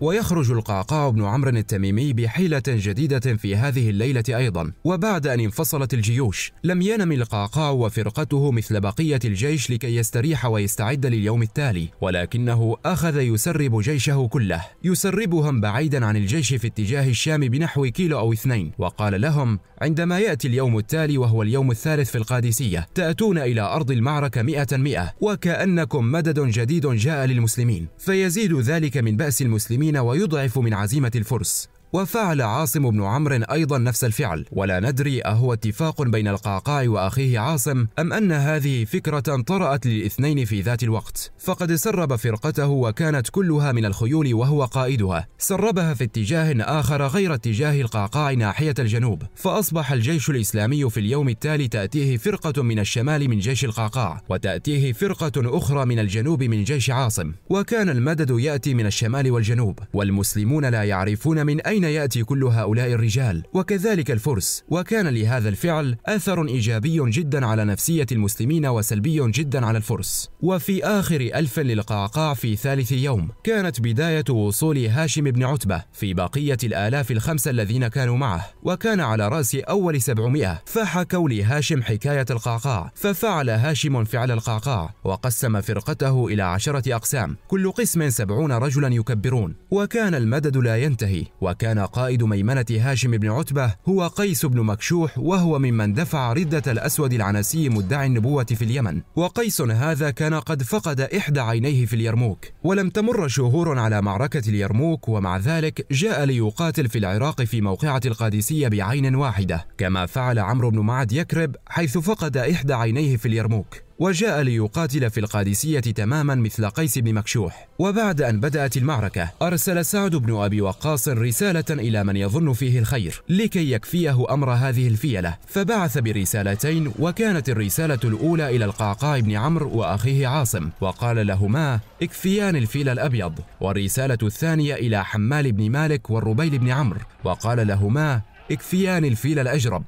ويخرج القعقاع بن عمرو التميمي بحيلة جديدة في هذه الليلة أيضا وبعد أن انفصلت الجيوش لم ينم القعقاع وفرقته مثل بقية الجيش لكي يستريح ويستعد لليوم التالي ولكنه أخذ يسرب جيشه كله يسربهم بعيدا عن الجيش في اتجاه الشام بنحو كيلو أو اثنين وقال لهم عندما يأتي اليوم التالي وهو اليوم الثالث في القادسية تأتون إلى أرض المعركة مئة مئة وكأنكم مدد جديد جاء للمسلمين فيزيد ذلك من بأس المسلمين المسلمين ويضعف من عزيمة الفرس وفعل عاصم بن عمرو أيضا نفس الفعل ولا ندري أهو اتفاق بين القعقاع وأخيه عاصم أم أن هذه فكرة طرأت للاثنين في ذات الوقت فقد سرب فرقته وكانت كلها من الخيول وهو قائدها سربها في اتجاه آخر غير اتجاه القعقاع ناحية الجنوب فأصبح الجيش الإسلامي في اليوم التالي تأتيه فرقة من الشمال من جيش القعقاع وتأتيه فرقة أخرى من الجنوب من جيش عاصم وكان المدد يأتي من الشمال والجنوب والمسلمون لا يعرفون من أين أين ياتي كل هؤلاء الرجال وكذلك الفرس وكان لهذا الفعل اثر ايجابي جدا على نفسيه المسلمين وسلبي جدا على الفرس وفي اخر الف للقعقاع في ثالث يوم كانت بدايه وصول هاشم بن عتبه في بقيه الالاف الخمسه الذين كانوا معه وكان على راس اول 700 فحكوا لهاشم حكايه القعقاع ففعل هاشم فعل القعقاع وقسم فرقته الى عشره اقسام كل قسم سبعون رجلا يكبرون وكان المدد لا ينتهي وكان كان قائد ميمنة هاشم بن عتبة هو قيس بن مكشوح وهو ممن دفع ردة الأسود العنسي مدعي النبوة في اليمن وقيس هذا كان قد فقد إحدى عينيه في اليرموك ولم تمر شهور على معركة اليرموك ومع ذلك جاء ليقاتل في العراق في موقعة القادسية بعين واحدة كما فعل عمرو بن معد يكرب حيث فقد إحدى عينيه في اليرموك وجاء ليقاتل في القادسية تماما مثل قيس بن مكشوح وبعد أن بدأت المعركة أرسل سعد بن أبي وقاص رسالة إلى من يظن فيه الخير لكي يكفيه أمر هذه الفيلة فبعث برسالتين وكانت الرسالة الأولى إلى القعقاع بن عمرو وأخيه عاصم وقال لهما اكفيان الفيل الأبيض والرسالة الثانية إلى حمال بن مالك والربيل بن عمرو وقال لهما اكفيان الفيل الأجرب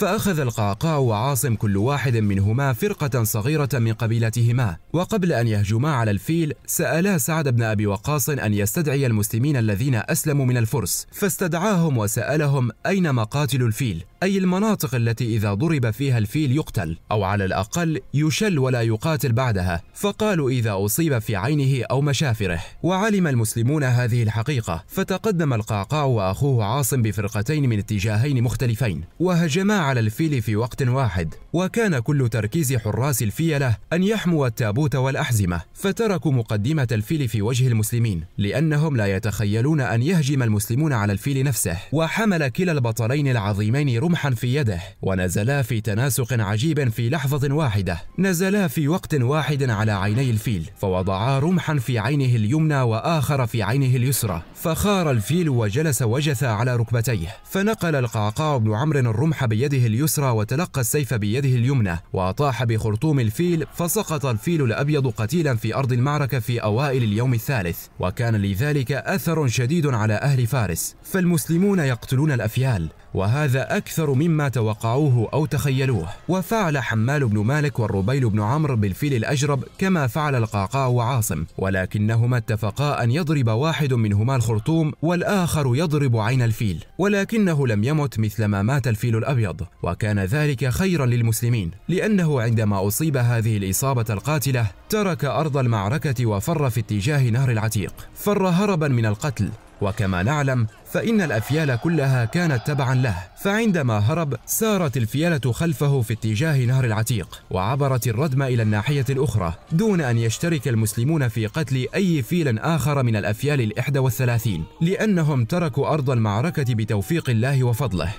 فأخذ القعقاع وعاصم كل واحد منهما فرقة صغيرة من قبيلتهما وقبل أن يهجما على الفيل سألا سعد بن أبي وقاص أن يستدعي المسلمين الذين أسلموا من الفرس فاستدعاهم وسألهم أين مقاتل الفيل أي المناطق التي إذا ضرب فيها الفيل يقتل أو على الأقل يشل ولا يقاتل بعدها فقالوا إذا أصيب في عينه أو مشافره وعلم المسلمون هذه الحقيقة فتقدم القعقاع وأخوه عاصم بفرقتين من اتجاهين مختلفين وهجما على الفيل في وقت واحد وكان كل تركيز حراس الفيلة أن يحموا التابوت والأحزمة فتركوا مقدمة الفيل في وجه المسلمين لأنهم لا يتخيلون أن يهجم المسلمون على الفيل نفسه وحمل كلا البطلين العظيمين قمحا في يده ونزلا في تناسق عجيب في لحظة واحدة نزلا في وقت واحد على عيني الفيل فوضعا رمحا في عينه اليمنى وآخر في عينه اليسرى فخار الفيل وجلس وجث على ركبتيه فنقل القعقاع بن عمرو الرمح بيده اليسرى وتلقى السيف بيده اليمنى وأطاح بخرطوم الفيل فسقط الفيل الأبيض قتيلا في أرض المعركة في أوائل اليوم الثالث وكان لذلك أثر شديد على أهل فارس فالمسلمون يقتلون الأفيال وهذا أكثر مما توقعوه أو تخيلوه وفعل حمال بن مالك والربيل بن عمرو بالفيل الأجرب كما فعل القعقاع وعاصم ولكنهما اتفقا أن يضرب واحد منهما الخرطوم والآخر يضرب عين الفيل ولكنه لم يمت مثلما مات الفيل الأبيض وكان ذلك خيرا للمسلمين لأنه عندما أصيب هذه الإصابة القاتلة ترك أرض المعركة وفر في اتجاه نهر العتيق فر هربا من القتل وكما نعلم فإن الأفيال كلها كانت تبعا له فعندما هرب سارت الفيلة خلفه في اتجاه نهر العتيق وعبرت الردم إلى الناحية الأخرى دون أن يشترك المسلمون في قتل أي فيل آخر من الأفيال الإحدى والثلاثين لأنهم تركوا أرض المعركة بتوفيق الله وفضله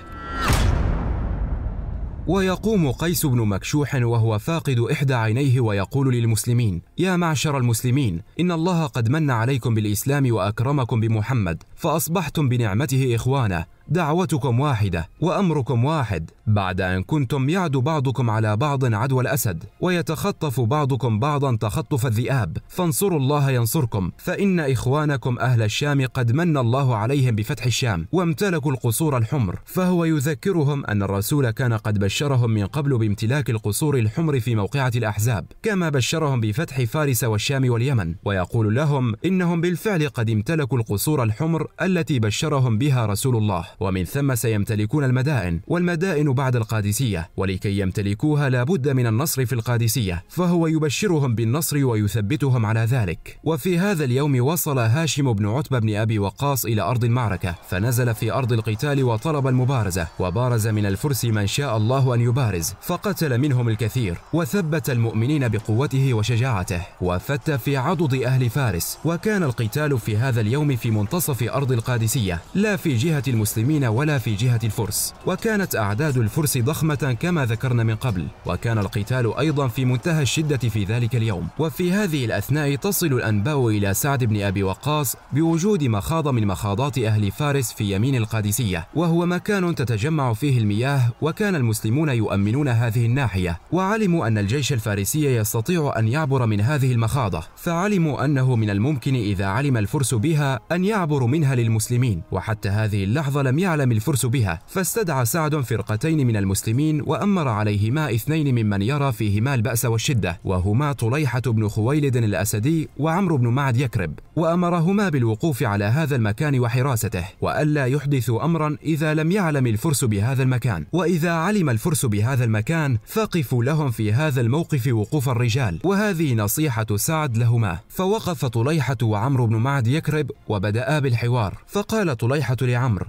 ويقوم قيس بن مكشوح وهو فاقد إحدى عينيه ويقول للمسلمين يا معشر المسلمين إن الله قد من عليكم بالإسلام وأكرمكم بمحمد فأصبحتم بنعمته إخوانه دعوتكم واحدة وأمركم واحد بعد أن كنتم يعد بعضكم على بعض عدوى الأسد ويتخطف بعضكم بعضا تخطف الذئاب فانصروا الله ينصركم فإن إخوانكم أهل الشام قد من الله عليهم بفتح الشام وامتلكوا القصور الحمر فهو يذكرهم أن الرسول كان قد بشرهم من قبل بامتلاك القصور الحمر في موقعة الأحزاب كما بشرهم بفتح فارس والشام واليمن ويقول لهم إنهم بالفعل قد امتلكوا القصور الحمر التي بشرهم بها رسول الله ومن ثم سيمتلكون المدائن والمدائن بعد القادسية ولكي يمتلكوها لابد من النصر في القادسية فهو يبشرهم بالنصر ويثبتهم على ذلك وفي هذا اليوم وصل هاشم بن عتبة بن أبي وقاص إلى أرض المعركة فنزل في أرض القتال وطلب المبارزة وبارز من الفرس من شاء الله أن يبارز فقتل منهم الكثير وثبت المؤمنين بقوته وشجاعته وفت في عضد أهل فارس وكان القتال في هذا اليوم في منتصف أرض القادسية لا في جهة المسلمين المسلمين ولا في جهة الفرس وكانت أعداد الفرس ضخمة كما ذكرنا من قبل وكان القتال أيضا في منتهى الشدة في ذلك اليوم وفي هذه الأثناء تصل الأنباء إلى سعد بن أبي وقاص بوجود مخاض من مخاضات أهل فارس في يمين القادسية وهو مكان تتجمع فيه المياه وكان المسلمون يؤمنون هذه الناحية وعلموا أن الجيش الفارسي يستطيع أن يعبر من هذه المخاضة فعلموا أنه من الممكن إذا علم الفرس بها أن يعبروا منها للمسلمين وحتى هذه اللحظة لم لم يعلم الفرس بها فاستدعى سعد فرقتين من المسلمين وأمر عليهما اثنين ممن يرى فيهما البأس والشدة وهما طليحة بن خويلد الأسدي وعمرو بن معد يكرب وأمرهما بالوقوف على هذا المكان وحراسته وألا يحدثوا أمرا إذا لم يعلم الفرس بهذا المكان وإذا علم الفرس بهذا المكان فقفوا لهم في هذا الموقف وقوف الرجال وهذه نصيحة سعد لهما فوقف طليحة وعمرو بن معد يكرب وبدأ بالحوار فقال طليحة لعمرو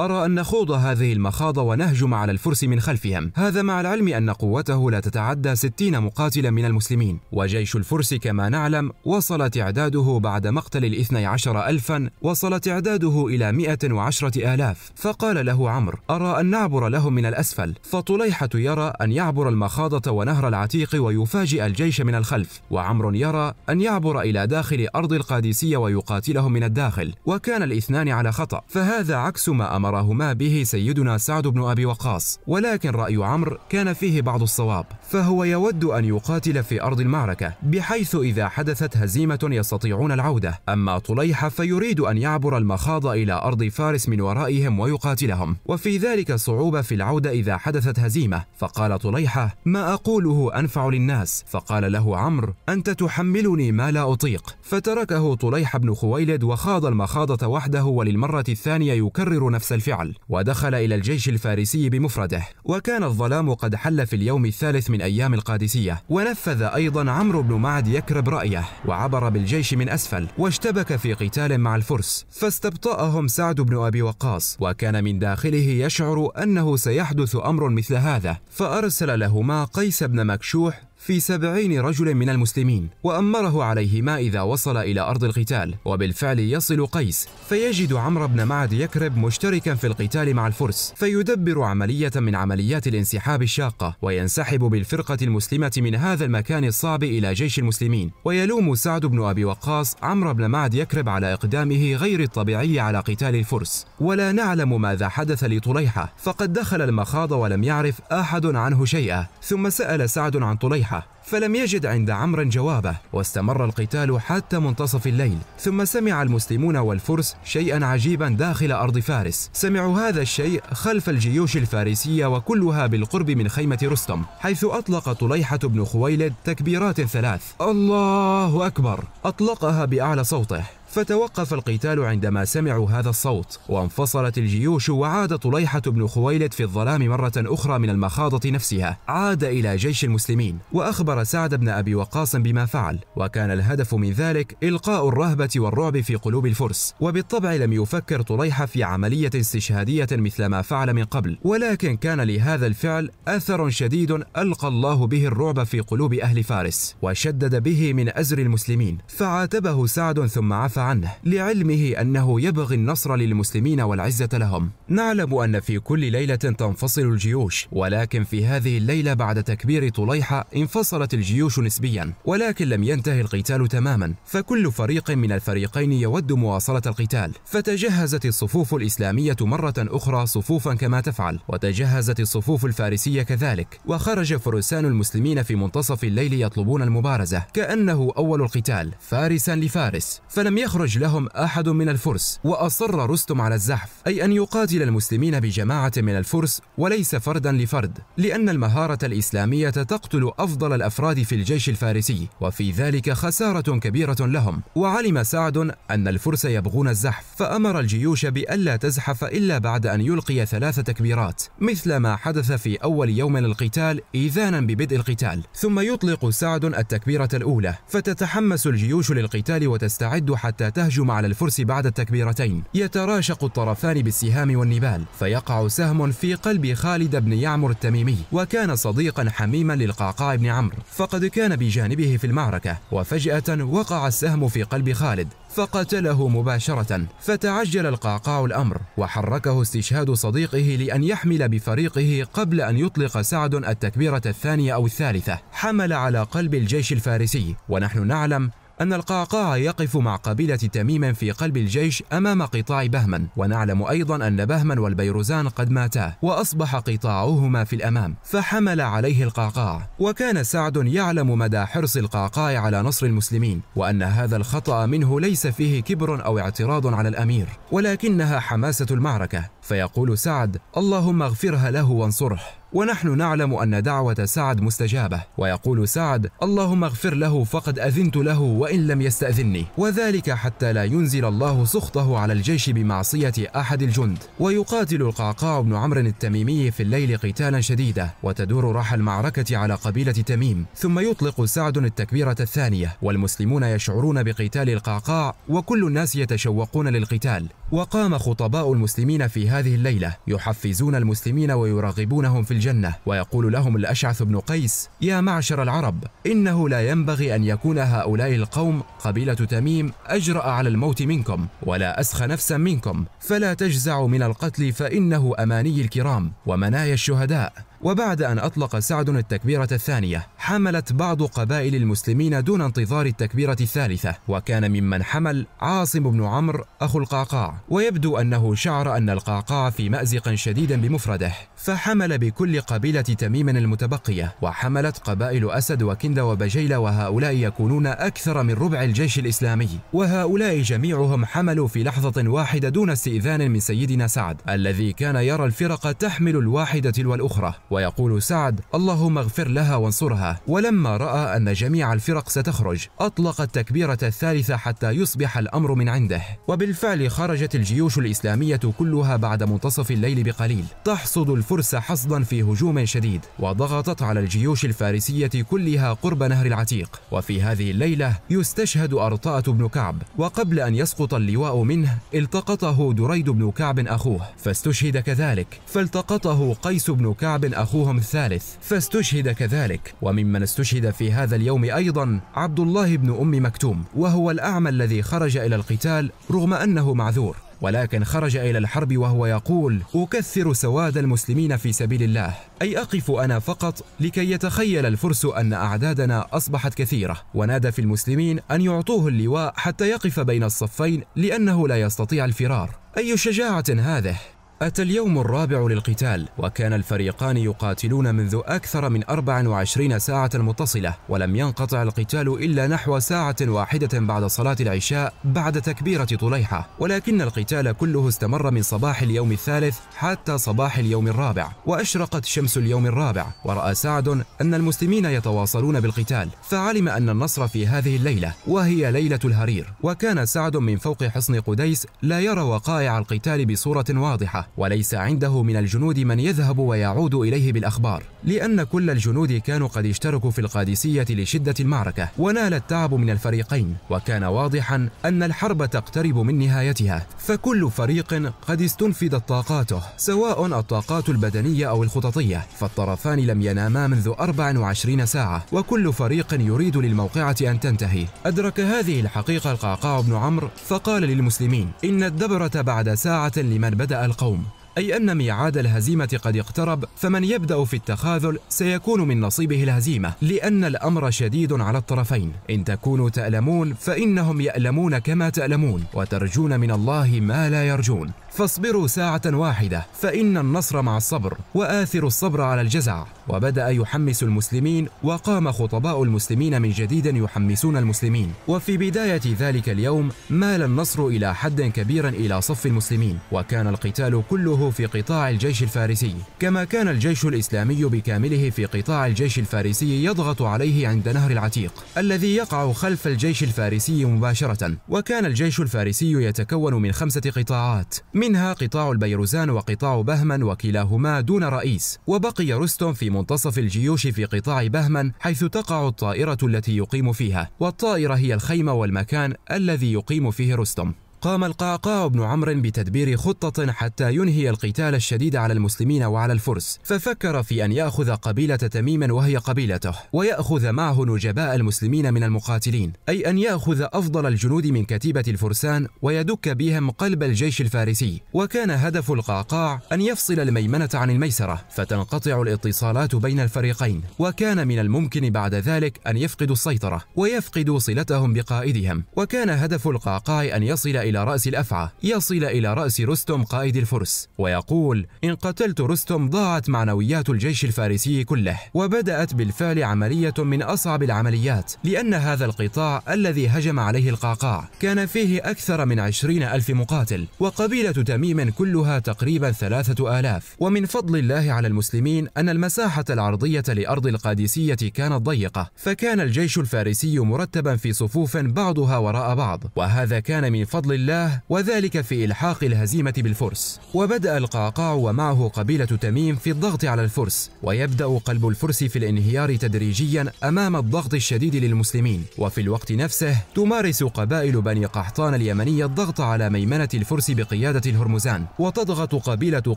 أرى أن نخوض هذه المخاض ونهجم على الفرس من خلفهم هذا مع العلم أن قوته لا تتعدى 60 مقاتلا من المسلمين وجيش الفرس كما نعلم وصل تعداده بعد مقتل الاثني عشر ألفا وصل تعداده إلى وعشرة آلاف فقال له عمرو أرى أن نعبر لهم من الأسفل فطليحة يرى أن يعبر المخاضة ونهر العتيق ويفاجئ الجيش من الخلف وعمرو يرى أن يعبر إلى داخل أرض القادسية ويقاتلهم من الداخل وكان الاثنان على خطأ فهذا عكس ما أمر أمرهما به سيدنا سعد بن أبي وقاص ولكن رأي عمرو كان فيه بعض الصواب فهو يود أن يقاتل في أرض المعركة بحيث إذا حدثت هزيمة يستطيعون العودة أما طليحة فيريد أن يعبر المخاض إلى أرض فارس من ورائهم ويقاتلهم وفي ذلك صعوبة في العودة إذا حدثت هزيمة فقال طليحة ما أقوله أنفع للناس فقال له عمرو أنت تحملني ما لا أطيق فتركه طليحة بن خويلد وخاض المخاضة وحده وللمرة الثانية يكرر نفس الفعل ودخل إلى الجيش الفارسي بمفرده وكان الظلام قد حل في اليوم الثالث من أيام القادسية ونفذ أيضا عمرو بن معد يكرب رأيه وعبر بالجيش من أسفل واشتبك في قتال مع الفرس فاستبطأهم سعد بن أبي وقاص وكان من داخله يشعر أنه سيحدث أمر مثل هذا فأرسل لهما قيس بن مكشوح في سبعين رجلا من المسلمين وأمره عليهما إذا وصل إلى أرض القتال وبالفعل يصل قيس فيجد عمرو بن معد يكرب مشتركا في القتال مع الفرس فيدبر عملية من عمليات الانسحاب الشاقة وينسحب بالفرقة المسلمة من هذا المكان الصعب إلى جيش المسلمين ويلوم سعد بن أبي وقاص عمرو بن معد يكرب على إقدامه غير الطبيعي على قتال الفرس ولا نعلم ماذا حدث لطليحة فقد دخل المخاض ولم يعرف أحد عنه شيئا ثم سأل سعد عن طليحة فلم يجد عند عمرا جوابه واستمر القتال حتى منتصف الليل ثم سمع المسلمون والفرس شيئا عجيبا داخل أرض فارس سمعوا هذا الشيء خلف الجيوش الفارسية وكلها بالقرب من خيمة رستم حيث أطلق طليحة بن خويلد تكبيرات ثلاث الله أكبر أطلقها بأعلى صوته فتوقف القتال عندما سمعوا هذا الصوت وانفصلت الجيوش وعاد طليحة بن خويلد في الظلام مرة أخرى من المخاضة نفسها عاد إلى جيش المسلمين وأخبر سعد بن أبي وقاص بما فعل وكان الهدف من ذلك إلقاء الرهبة والرعب في قلوب الفرس وبالطبع لم يفكر طليحة في عملية استشهادية مثل ما فعل من قبل ولكن كان لهذا الفعل أثر شديد ألقى الله به الرعب في قلوب أهل فارس وشدد به من أزر المسلمين فعاتبه سعد ثم عفى عنه لعلمه أنه يبغي النصر للمسلمين والعزة لهم نعلم أن في كل ليلة تنفصل الجيوش ولكن في هذه الليلة بعد تكبير طليحة انفصلت الجيوش نسبيا ولكن لم ينتهي القتال تماما فكل فريق من الفريقين يود مواصلة القتال فتجهزت الصفوف الإسلامية مرة أخرى صفوفا كما تفعل وتجهزت الصفوف الفارسية كذلك وخرج فرسان المسلمين في منتصف الليل يطلبون المبارزة كأنه أول القتال فارسا لفارس فلم يخ يخرج لهم أحد من الفرس وأصر رستم على الزحف أي أن يقاتل المسلمين بجماعة من الفرس وليس فردا لفرد لأن المهارة الإسلامية تقتل أفضل الأفراد في الجيش الفارسي وفي ذلك خسارة كبيرة لهم وعلم سعد أن الفرس يبغون الزحف فأمر الجيوش بألا تزحف إلا بعد أن يلقي ثلاث تكبيرات مثل ما حدث في أول يوم للقتال إيذانا ببدء القتال ثم يطلق سعد التكبيرة الأولى فتتحمس الجيوش للقتال وتستعد حتى حتى تهجم على الفرس بعد التكبيرتين يتراشق الطرفان بالسهام والنبال فيقع سهم في قلب خالد بن يعمر التميمي وكان صديقا حميما للقعقاع بن عمرو فقد كان بجانبه في المعركة وفجأة وقع السهم في قلب خالد فقتله مباشرة فتعجل القعقاع الأمر وحركه استشهاد صديقه لأن يحمل بفريقه قبل أن يطلق سعد التكبيرة الثانية أو الثالثة حمل على قلب الجيش الفارسي ونحن نعلم أن القعقاع يقف مع قبيلة تميم في قلب الجيش أمام قطاع بهمن ونعلم أيضا أن بهمن والبيروزان قد ماتا وأصبح قطاعهما في الأمام فحمل عليه القعقاع وكان سعد يعلم مدى حرص القعقاع على نصر المسلمين وأن هذا الخطأ منه ليس فيه كبر أو اعتراض على الأمير ولكنها حماسة المعركة فيقول سعد اللهم اغفرها له وانصره ونحن نعلم أن دعوة سعد مستجابة ويقول سعد اللهم اغفر له فقد أذنت له وإن لم يستأذني وذلك حتى لا ينزل الله سخطه على الجيش بمعصية أحد الجند ويقاتل القعقاع بن عمرو التميمي في الليل قتالا شديدا وتدور راح المعركة على قبيلة تميم ثم يطلق سعد التكبيرة الثانية والمسلمون يشعرون بقتال القعقاع وكل الناس يتشوقون للقتال وقام خطباء المسلمين في هذه الليلة يحفزون المسلمين ويرغبونهم في الجنة ويقول لهم الأشعث بن قيس يا معشر العرب إنه لا ينبغي أن يكون هؤلاء القوم قبيلة تميم أجرأ على الموت منكم ولا أسخى نفسا منكم فلا تجزعوا من القتل فإنه أماني الكرام ومنايا الشهداء وبعد أن أطلق سعد التكبيرة الثانية حملت بعض قبائل المسلمين دون انتظار التكبيرة الثالثة وكان ممن حمل عاصم بن عمرو أخو القعقاع ويبدو أنه شعر أن القعقاع في مأزق شديد بمفرده فحمل بكل قبيلة تميم المتبقية وحملت قبائل أسد وكند وبجيلة وهؤلاء يكونون أكثر من ربع الجيش الإسلامي وهؤلاء جميعهم حملوا في لحظة واحدة دون استئذان من سيدنا سعد الذي كان يرى الفرق تحمل الواحدة والأخرى ويقول سعد اللهم اغفر لها وانصرها ولما رأى أن جميع الفرق ستخرج أطلق التكبيرة الثالثة حتى يصبح الأمر من عنده وبالفعل خرجت الجيوش الإسلامية كلها بعد منتصف الليل بقليل تحصد الفرس حصدا في هجوم شديد وضغطت على الجيوش الفارسية كلها قرب نهر العتيق وفي هذه الليلة يستشهد أرطاة بن كعب وقبل أن يسقط اللواء منه التقطه دريد بن كعب أخوه فاستشهد كذلك فالتقطه قيس بن كعب أخوهم الثالث فاستشهد كذلك وممن استشهد في هذا اليوم أيضا عبد الله بن أم مكتوم وهو الأعمى الذي خرج إلى القتال رغم أنه معذور ولكن خرج إلى الحرب وهو يقول أكثر سواد المسلمين في سبيل الله أي أقف أنا فقط لكي يتخيل الفرس أن أعدادنا أصبحت كثيرة ونادى في المسلمين أن يعطوه اللواء حتى يقف بين الصفين لأنه لا يستطيع الفرار أي شجاعة هذه أتى اليوم الرابع للقتال وكان الفريقان يقاتلون منذ أكثر من 24 ساعة متصلة ولم ينقطع القتال إلا نحو ساعة واحدة بعد صلاة العشاء بعد تكبيرة طليحة ولكن القتال كله استمر من صباح اليوم الثالث حتى صباح اليوم الرابع وأشرقت شمس اليوم الرابع ورأى سعد أن المسلمين يتواصلون بالقتال فعلم أن النصر في هذه الليلة وهي ليلة الهرير وكان سعد من فوق حصن قديس لا يرى وقائع القتال بصورة واضحة وليس عنده من الجنود من يذهب ويعود إليه بالأخبار لأن كل الجنود كانوا قد اشتركوا في القادسية لشدة المعركة ونال التعب من الفريقين وكان واضحا أن الحرب تقترب من نهايتها فكل فريق قد استنفدت طاقاته سواء الطاقات البدنية أو الخططية فالطرفان لم يناما منذ 24 ساعة وكل فريق يريد للموقعة أن تنتهي أدرك هذه الحقيقة القعقاع بن عمرو فقال للمسلمين إن الدبرة بعد ساعة لمن بدأ القوم أي أن ميعاد الهزيمة قد اقترب فمن يبدأ في التخاذل سيكون من نصيبه الهزيمة لأن الأمر شديد على الطرفين إن تكونوا تألمون فإنهم يألمون كما تألمون وترجون من الله ما لا يرجون فاصبروا ساعة واحدة فإن النصر مع الصبر وآثروا الصبر على الجزع وبدأ يحمس المسلمين وقام خطباء المسلمين من جديد يحمسون المسلمين وفي بداية ذلك اليوم مال النصر إلى حد كبير إلى صف المسلمين وكان القتال كله في قطاع الجيش الفارسي كما كان الجيش الإسلامي بكامله في قطاع الجيش الفارسي يضغط عليه عند نهر العتيق الذي يقع خلف الجيش الفارسي مباشرة وكان الجيش الفارسي يتكون من خمسة قطاعات منها قطاع البيروزان وقطاع بهمن وكلاهما دون رئيس وبقي رستم في منتصف الجيوش في قطاع بهمن حيث تقع الطائرة التي يقيم فيها والطائرة هي الخيمة والمكان الذي يقيم فيه رستم قام القعقاع بن عمرو بتدبير خطة حتى ينهي القتال الشديد على المسلمين وعلى الفرس، ففكر في أن يأخذ قبيلة تميم وهي قبيلته، ويأخذ معه نجباء المسلمين من المقاتلين، أي أن يأخذ أفضل الجنود من كتيبة الفرسان ويدك بهم قلب الجيش الفارسي، وكان هدف القعقاع أن يفصل الميمنة عن الميسرة، فتنقطع الاتصالات بين الفريقين، وكان من الممكن بعد ذلك أن يفقدوا السيطرة، ويفقدوا صلتهم بقائدهم، وكان هدف القعقاع أن يصل إلى رأس الأفعى يصل إلى رأس رستم قائد الفرس ويقول إن قتلت رستم ضاعت معنويات الجيش الفارسي كله وبدأت بالفعل عملية من أصعب العمليات لأن هذا القطاع الذي هجم عليه القعقاع كان فيه أكثر من عشرين ألف مقاتل وقبيلة تميم كلها تقريبا ثلاثة آلاف ومن فضل الله على المسلمين أن المساحة العرضية لأرض القادسية كانت ضيقة فكان الجيش الفارسي مرتبا في صفوف بعضها وراء بعض وهذا كان من فضل الله وذلك في إلحاق الهزيمة بالفرس وبدأ القعقاع ومعه قبيلة تميم في الضغط على الفرس ويبدأ قلب الفرس في الانهيار تدريجيا أمام الضغط الشديد للمسلمين وفي الوقت نفسه تمارس قبائل بني قحطان اليمنية الضغط على ميمنة الفرس بقيادة الهرمزان وتضغط قبيلة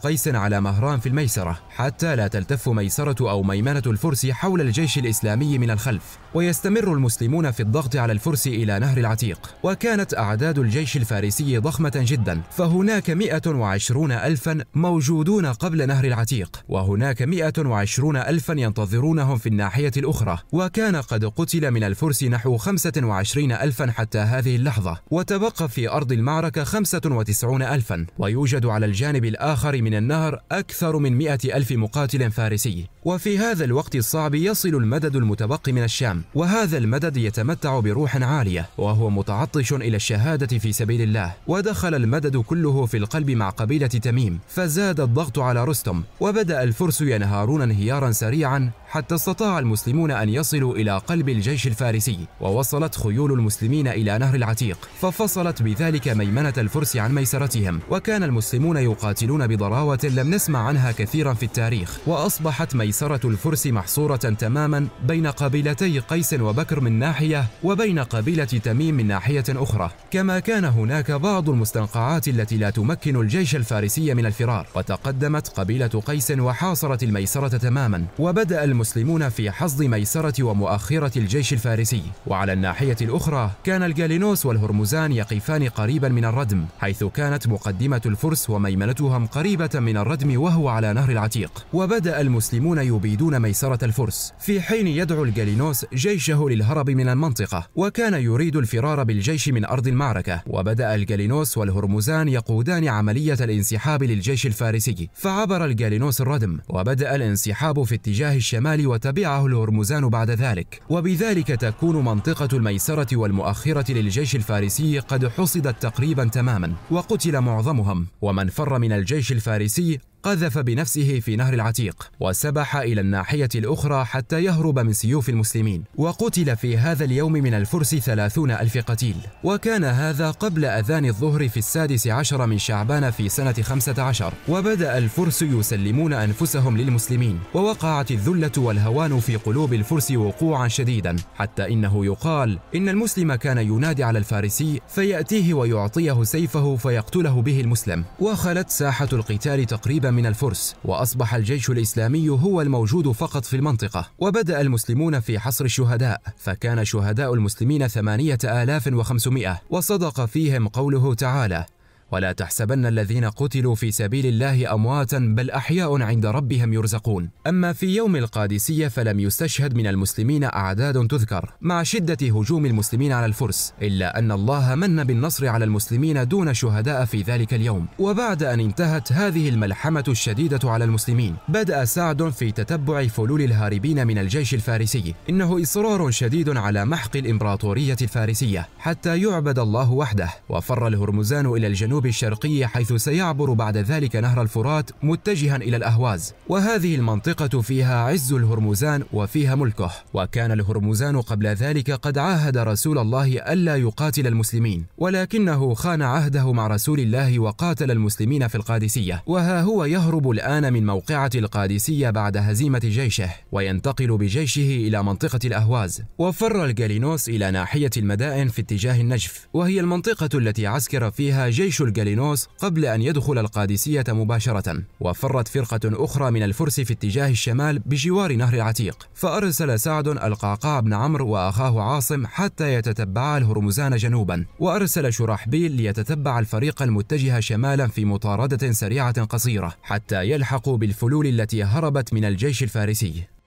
قيس على مهران في الميسرة حتى لا تلتف ميسرة أو ميمنة الفرس حول الجيش الإسلامي من الخلف ويستمر المسلمون في الضغط على الفرس إلى نهر العتيق وكانت أعداد الجيش الفرس فارسي ضخمة جدا فهناك 120 ألفا موجودون قبل نهر العتيق وهناك 120 ألفا ينتظرونهم في الناحية الأخرى وكان قد قتل من الفرس نحو 25 ألفا حتى هذه اللحظة وتبقى في أرض المعركة 95 ألفا ويوجد على الجانب الآخر من النهر أكثر من 100 ألف مقاتل فارسي وفي هذا الوقت الصعب يصل المدد المتبقي من الشام وهذا المدد يتمتع بروح عالية وهو متعطش إلى الشهادة في سبيل سبيل الله ودخل المدد كله في القلب مع قبيلة تميم فزاد الضغط على رستم وبدأ الفرس ينهارون انهيارا سريعا حتى استطاع المسلمون أن يصلوا إلى قلب الجيش الفارسي ووصلت خيول المسلمين إلى نهر العتيق ففصلت بذلك ميمنة الفرس عن ميسرتهم وكان المسلمون يقاتلون بضراوة لم نسمع عنها كثيرا في التاريخ وأصبحت ميسرة الفرس محصورة تماما بين قبيلتي قيس وبكر من ناحية وبين قبيلة تميم من ناحية أخرى كما كان هناك بعض المستنقعات التي لا تمكن الجيش الفارسي من الفرار وتقدمت قبيلة قيس وحاصرت الميسرة تماما وبدأ المسلمون في حصد ميسرة ومؤخرة الجيش الفارسي وعلى الناحية الأخرى كان الجالينوس والهرمزان يقفان قريبا من الردم حيث كانت مقدمة الفرس وميمنتهم قريبة من الردم وهو على نهر العتيق وبدأ المسلمون يبيدون ميسرة الفرس في حين يدعو الجالينوس جيشه للهرب من المنطقة وكان يريد الفرار بالجيش من أرض المعركة وبدأ الجالينوس والهرمزان يقودان عملية الانسحاب للجيش الفارسي فعبر الجالينوس الردم وبدأ الانسحاب في اتجاه الشمال الشمال وتبعه الهرمزان بعد ذلك وبذلك تكون منطقة الميسرة والمؤخرة للجيش الفارسي قد حصدت تقريبا تماما وقتل معظمهم ومن فر من الجيش الفارسي قذف بنفسه في نهر العتيق وسبح إلى الناحية الأخرى حتى يهرب من سيوف المسلمين وقتل في هذا اليوم من الفرس ثلاثون ألف قتيل وكان هذا قبل أذان الظهر في السادس عشر من شعبان في سنة خمسة عشر وبدأ الفرس يسلمون أنفسهم للمسلمين ووقعت الذلة والهوان في قلوب الفرس وقوعا شديدا حتى إنه يقال إن المسلم كان ينادي على الفارسي فيأتيه ويعطيه سيفه فيقتله به المسلم وخلت ساحة القتال تقريبا من الفرس وأصبح الجيش الإسلامي هو الموجود فقط في المنطقة وبدأ المسلمون في حصر الشهداء فكان شهداء المسلمين 8500 وصدق فيهم قوله تعالى ولا تحسبن الذين قتلوا في سبيل الله امواتا بل احياء عند ربهم يرزقون اما في يوم القادسيه فلم يستشهد من المسلمين اعداد تذكر مع شده هجوم المسلمين على الفرس الا ان الله من بالنصر على المسلمين دون شهداء في ذلك اليوم وبعد ان انتهت هذه الملحمه الشديده على المسلمين بدا سعد في تتبع فلول الهاربين من الجيش الفارسي انه اصرار شديد على محق الامبراطوريه الفارسيه حتى يعبد الله وحده وفر الهرمزان الى الجنوب الجنوب الشرقي حيث سيعبر بعد ذلك نهر الفرات متجها إلى الأهواز وهذه المنطقة فيها عز الهرمزان وفيها ملكه وكان الهرمزان قبل ذلك قد عاهد رسول الله ألا يقاتل المسلمين ولكنه خان عهده مع رسول الله وقاتل المسلمين في القادسية وها هو يهرب الآن من موقعة القادسية بعد هزيمة جيشه وينتقل بجيشه إلى منطقة الأهواز وفر الجالينوس إلى ناحية المدائن في اتجاه النجف وهي المنطقة التي عسكر فيها جيش جالينوس قبل أن يدخل القادسية مباشرة وفرت فرقة أخرى من الفرس في اتجاه الشمال بجوار نهر العتيق فأرسل سعد القعقاع بن عمرو وأخاه عاصم حتى يتتبعا الهرمزان جنوبا وأرسل شرحبيل ليتتبع الفريق المتجه شمالا في مطاردة سريعة قصيرة حتى يلحقوا بالفلول التي هربت من الجيش الفارسي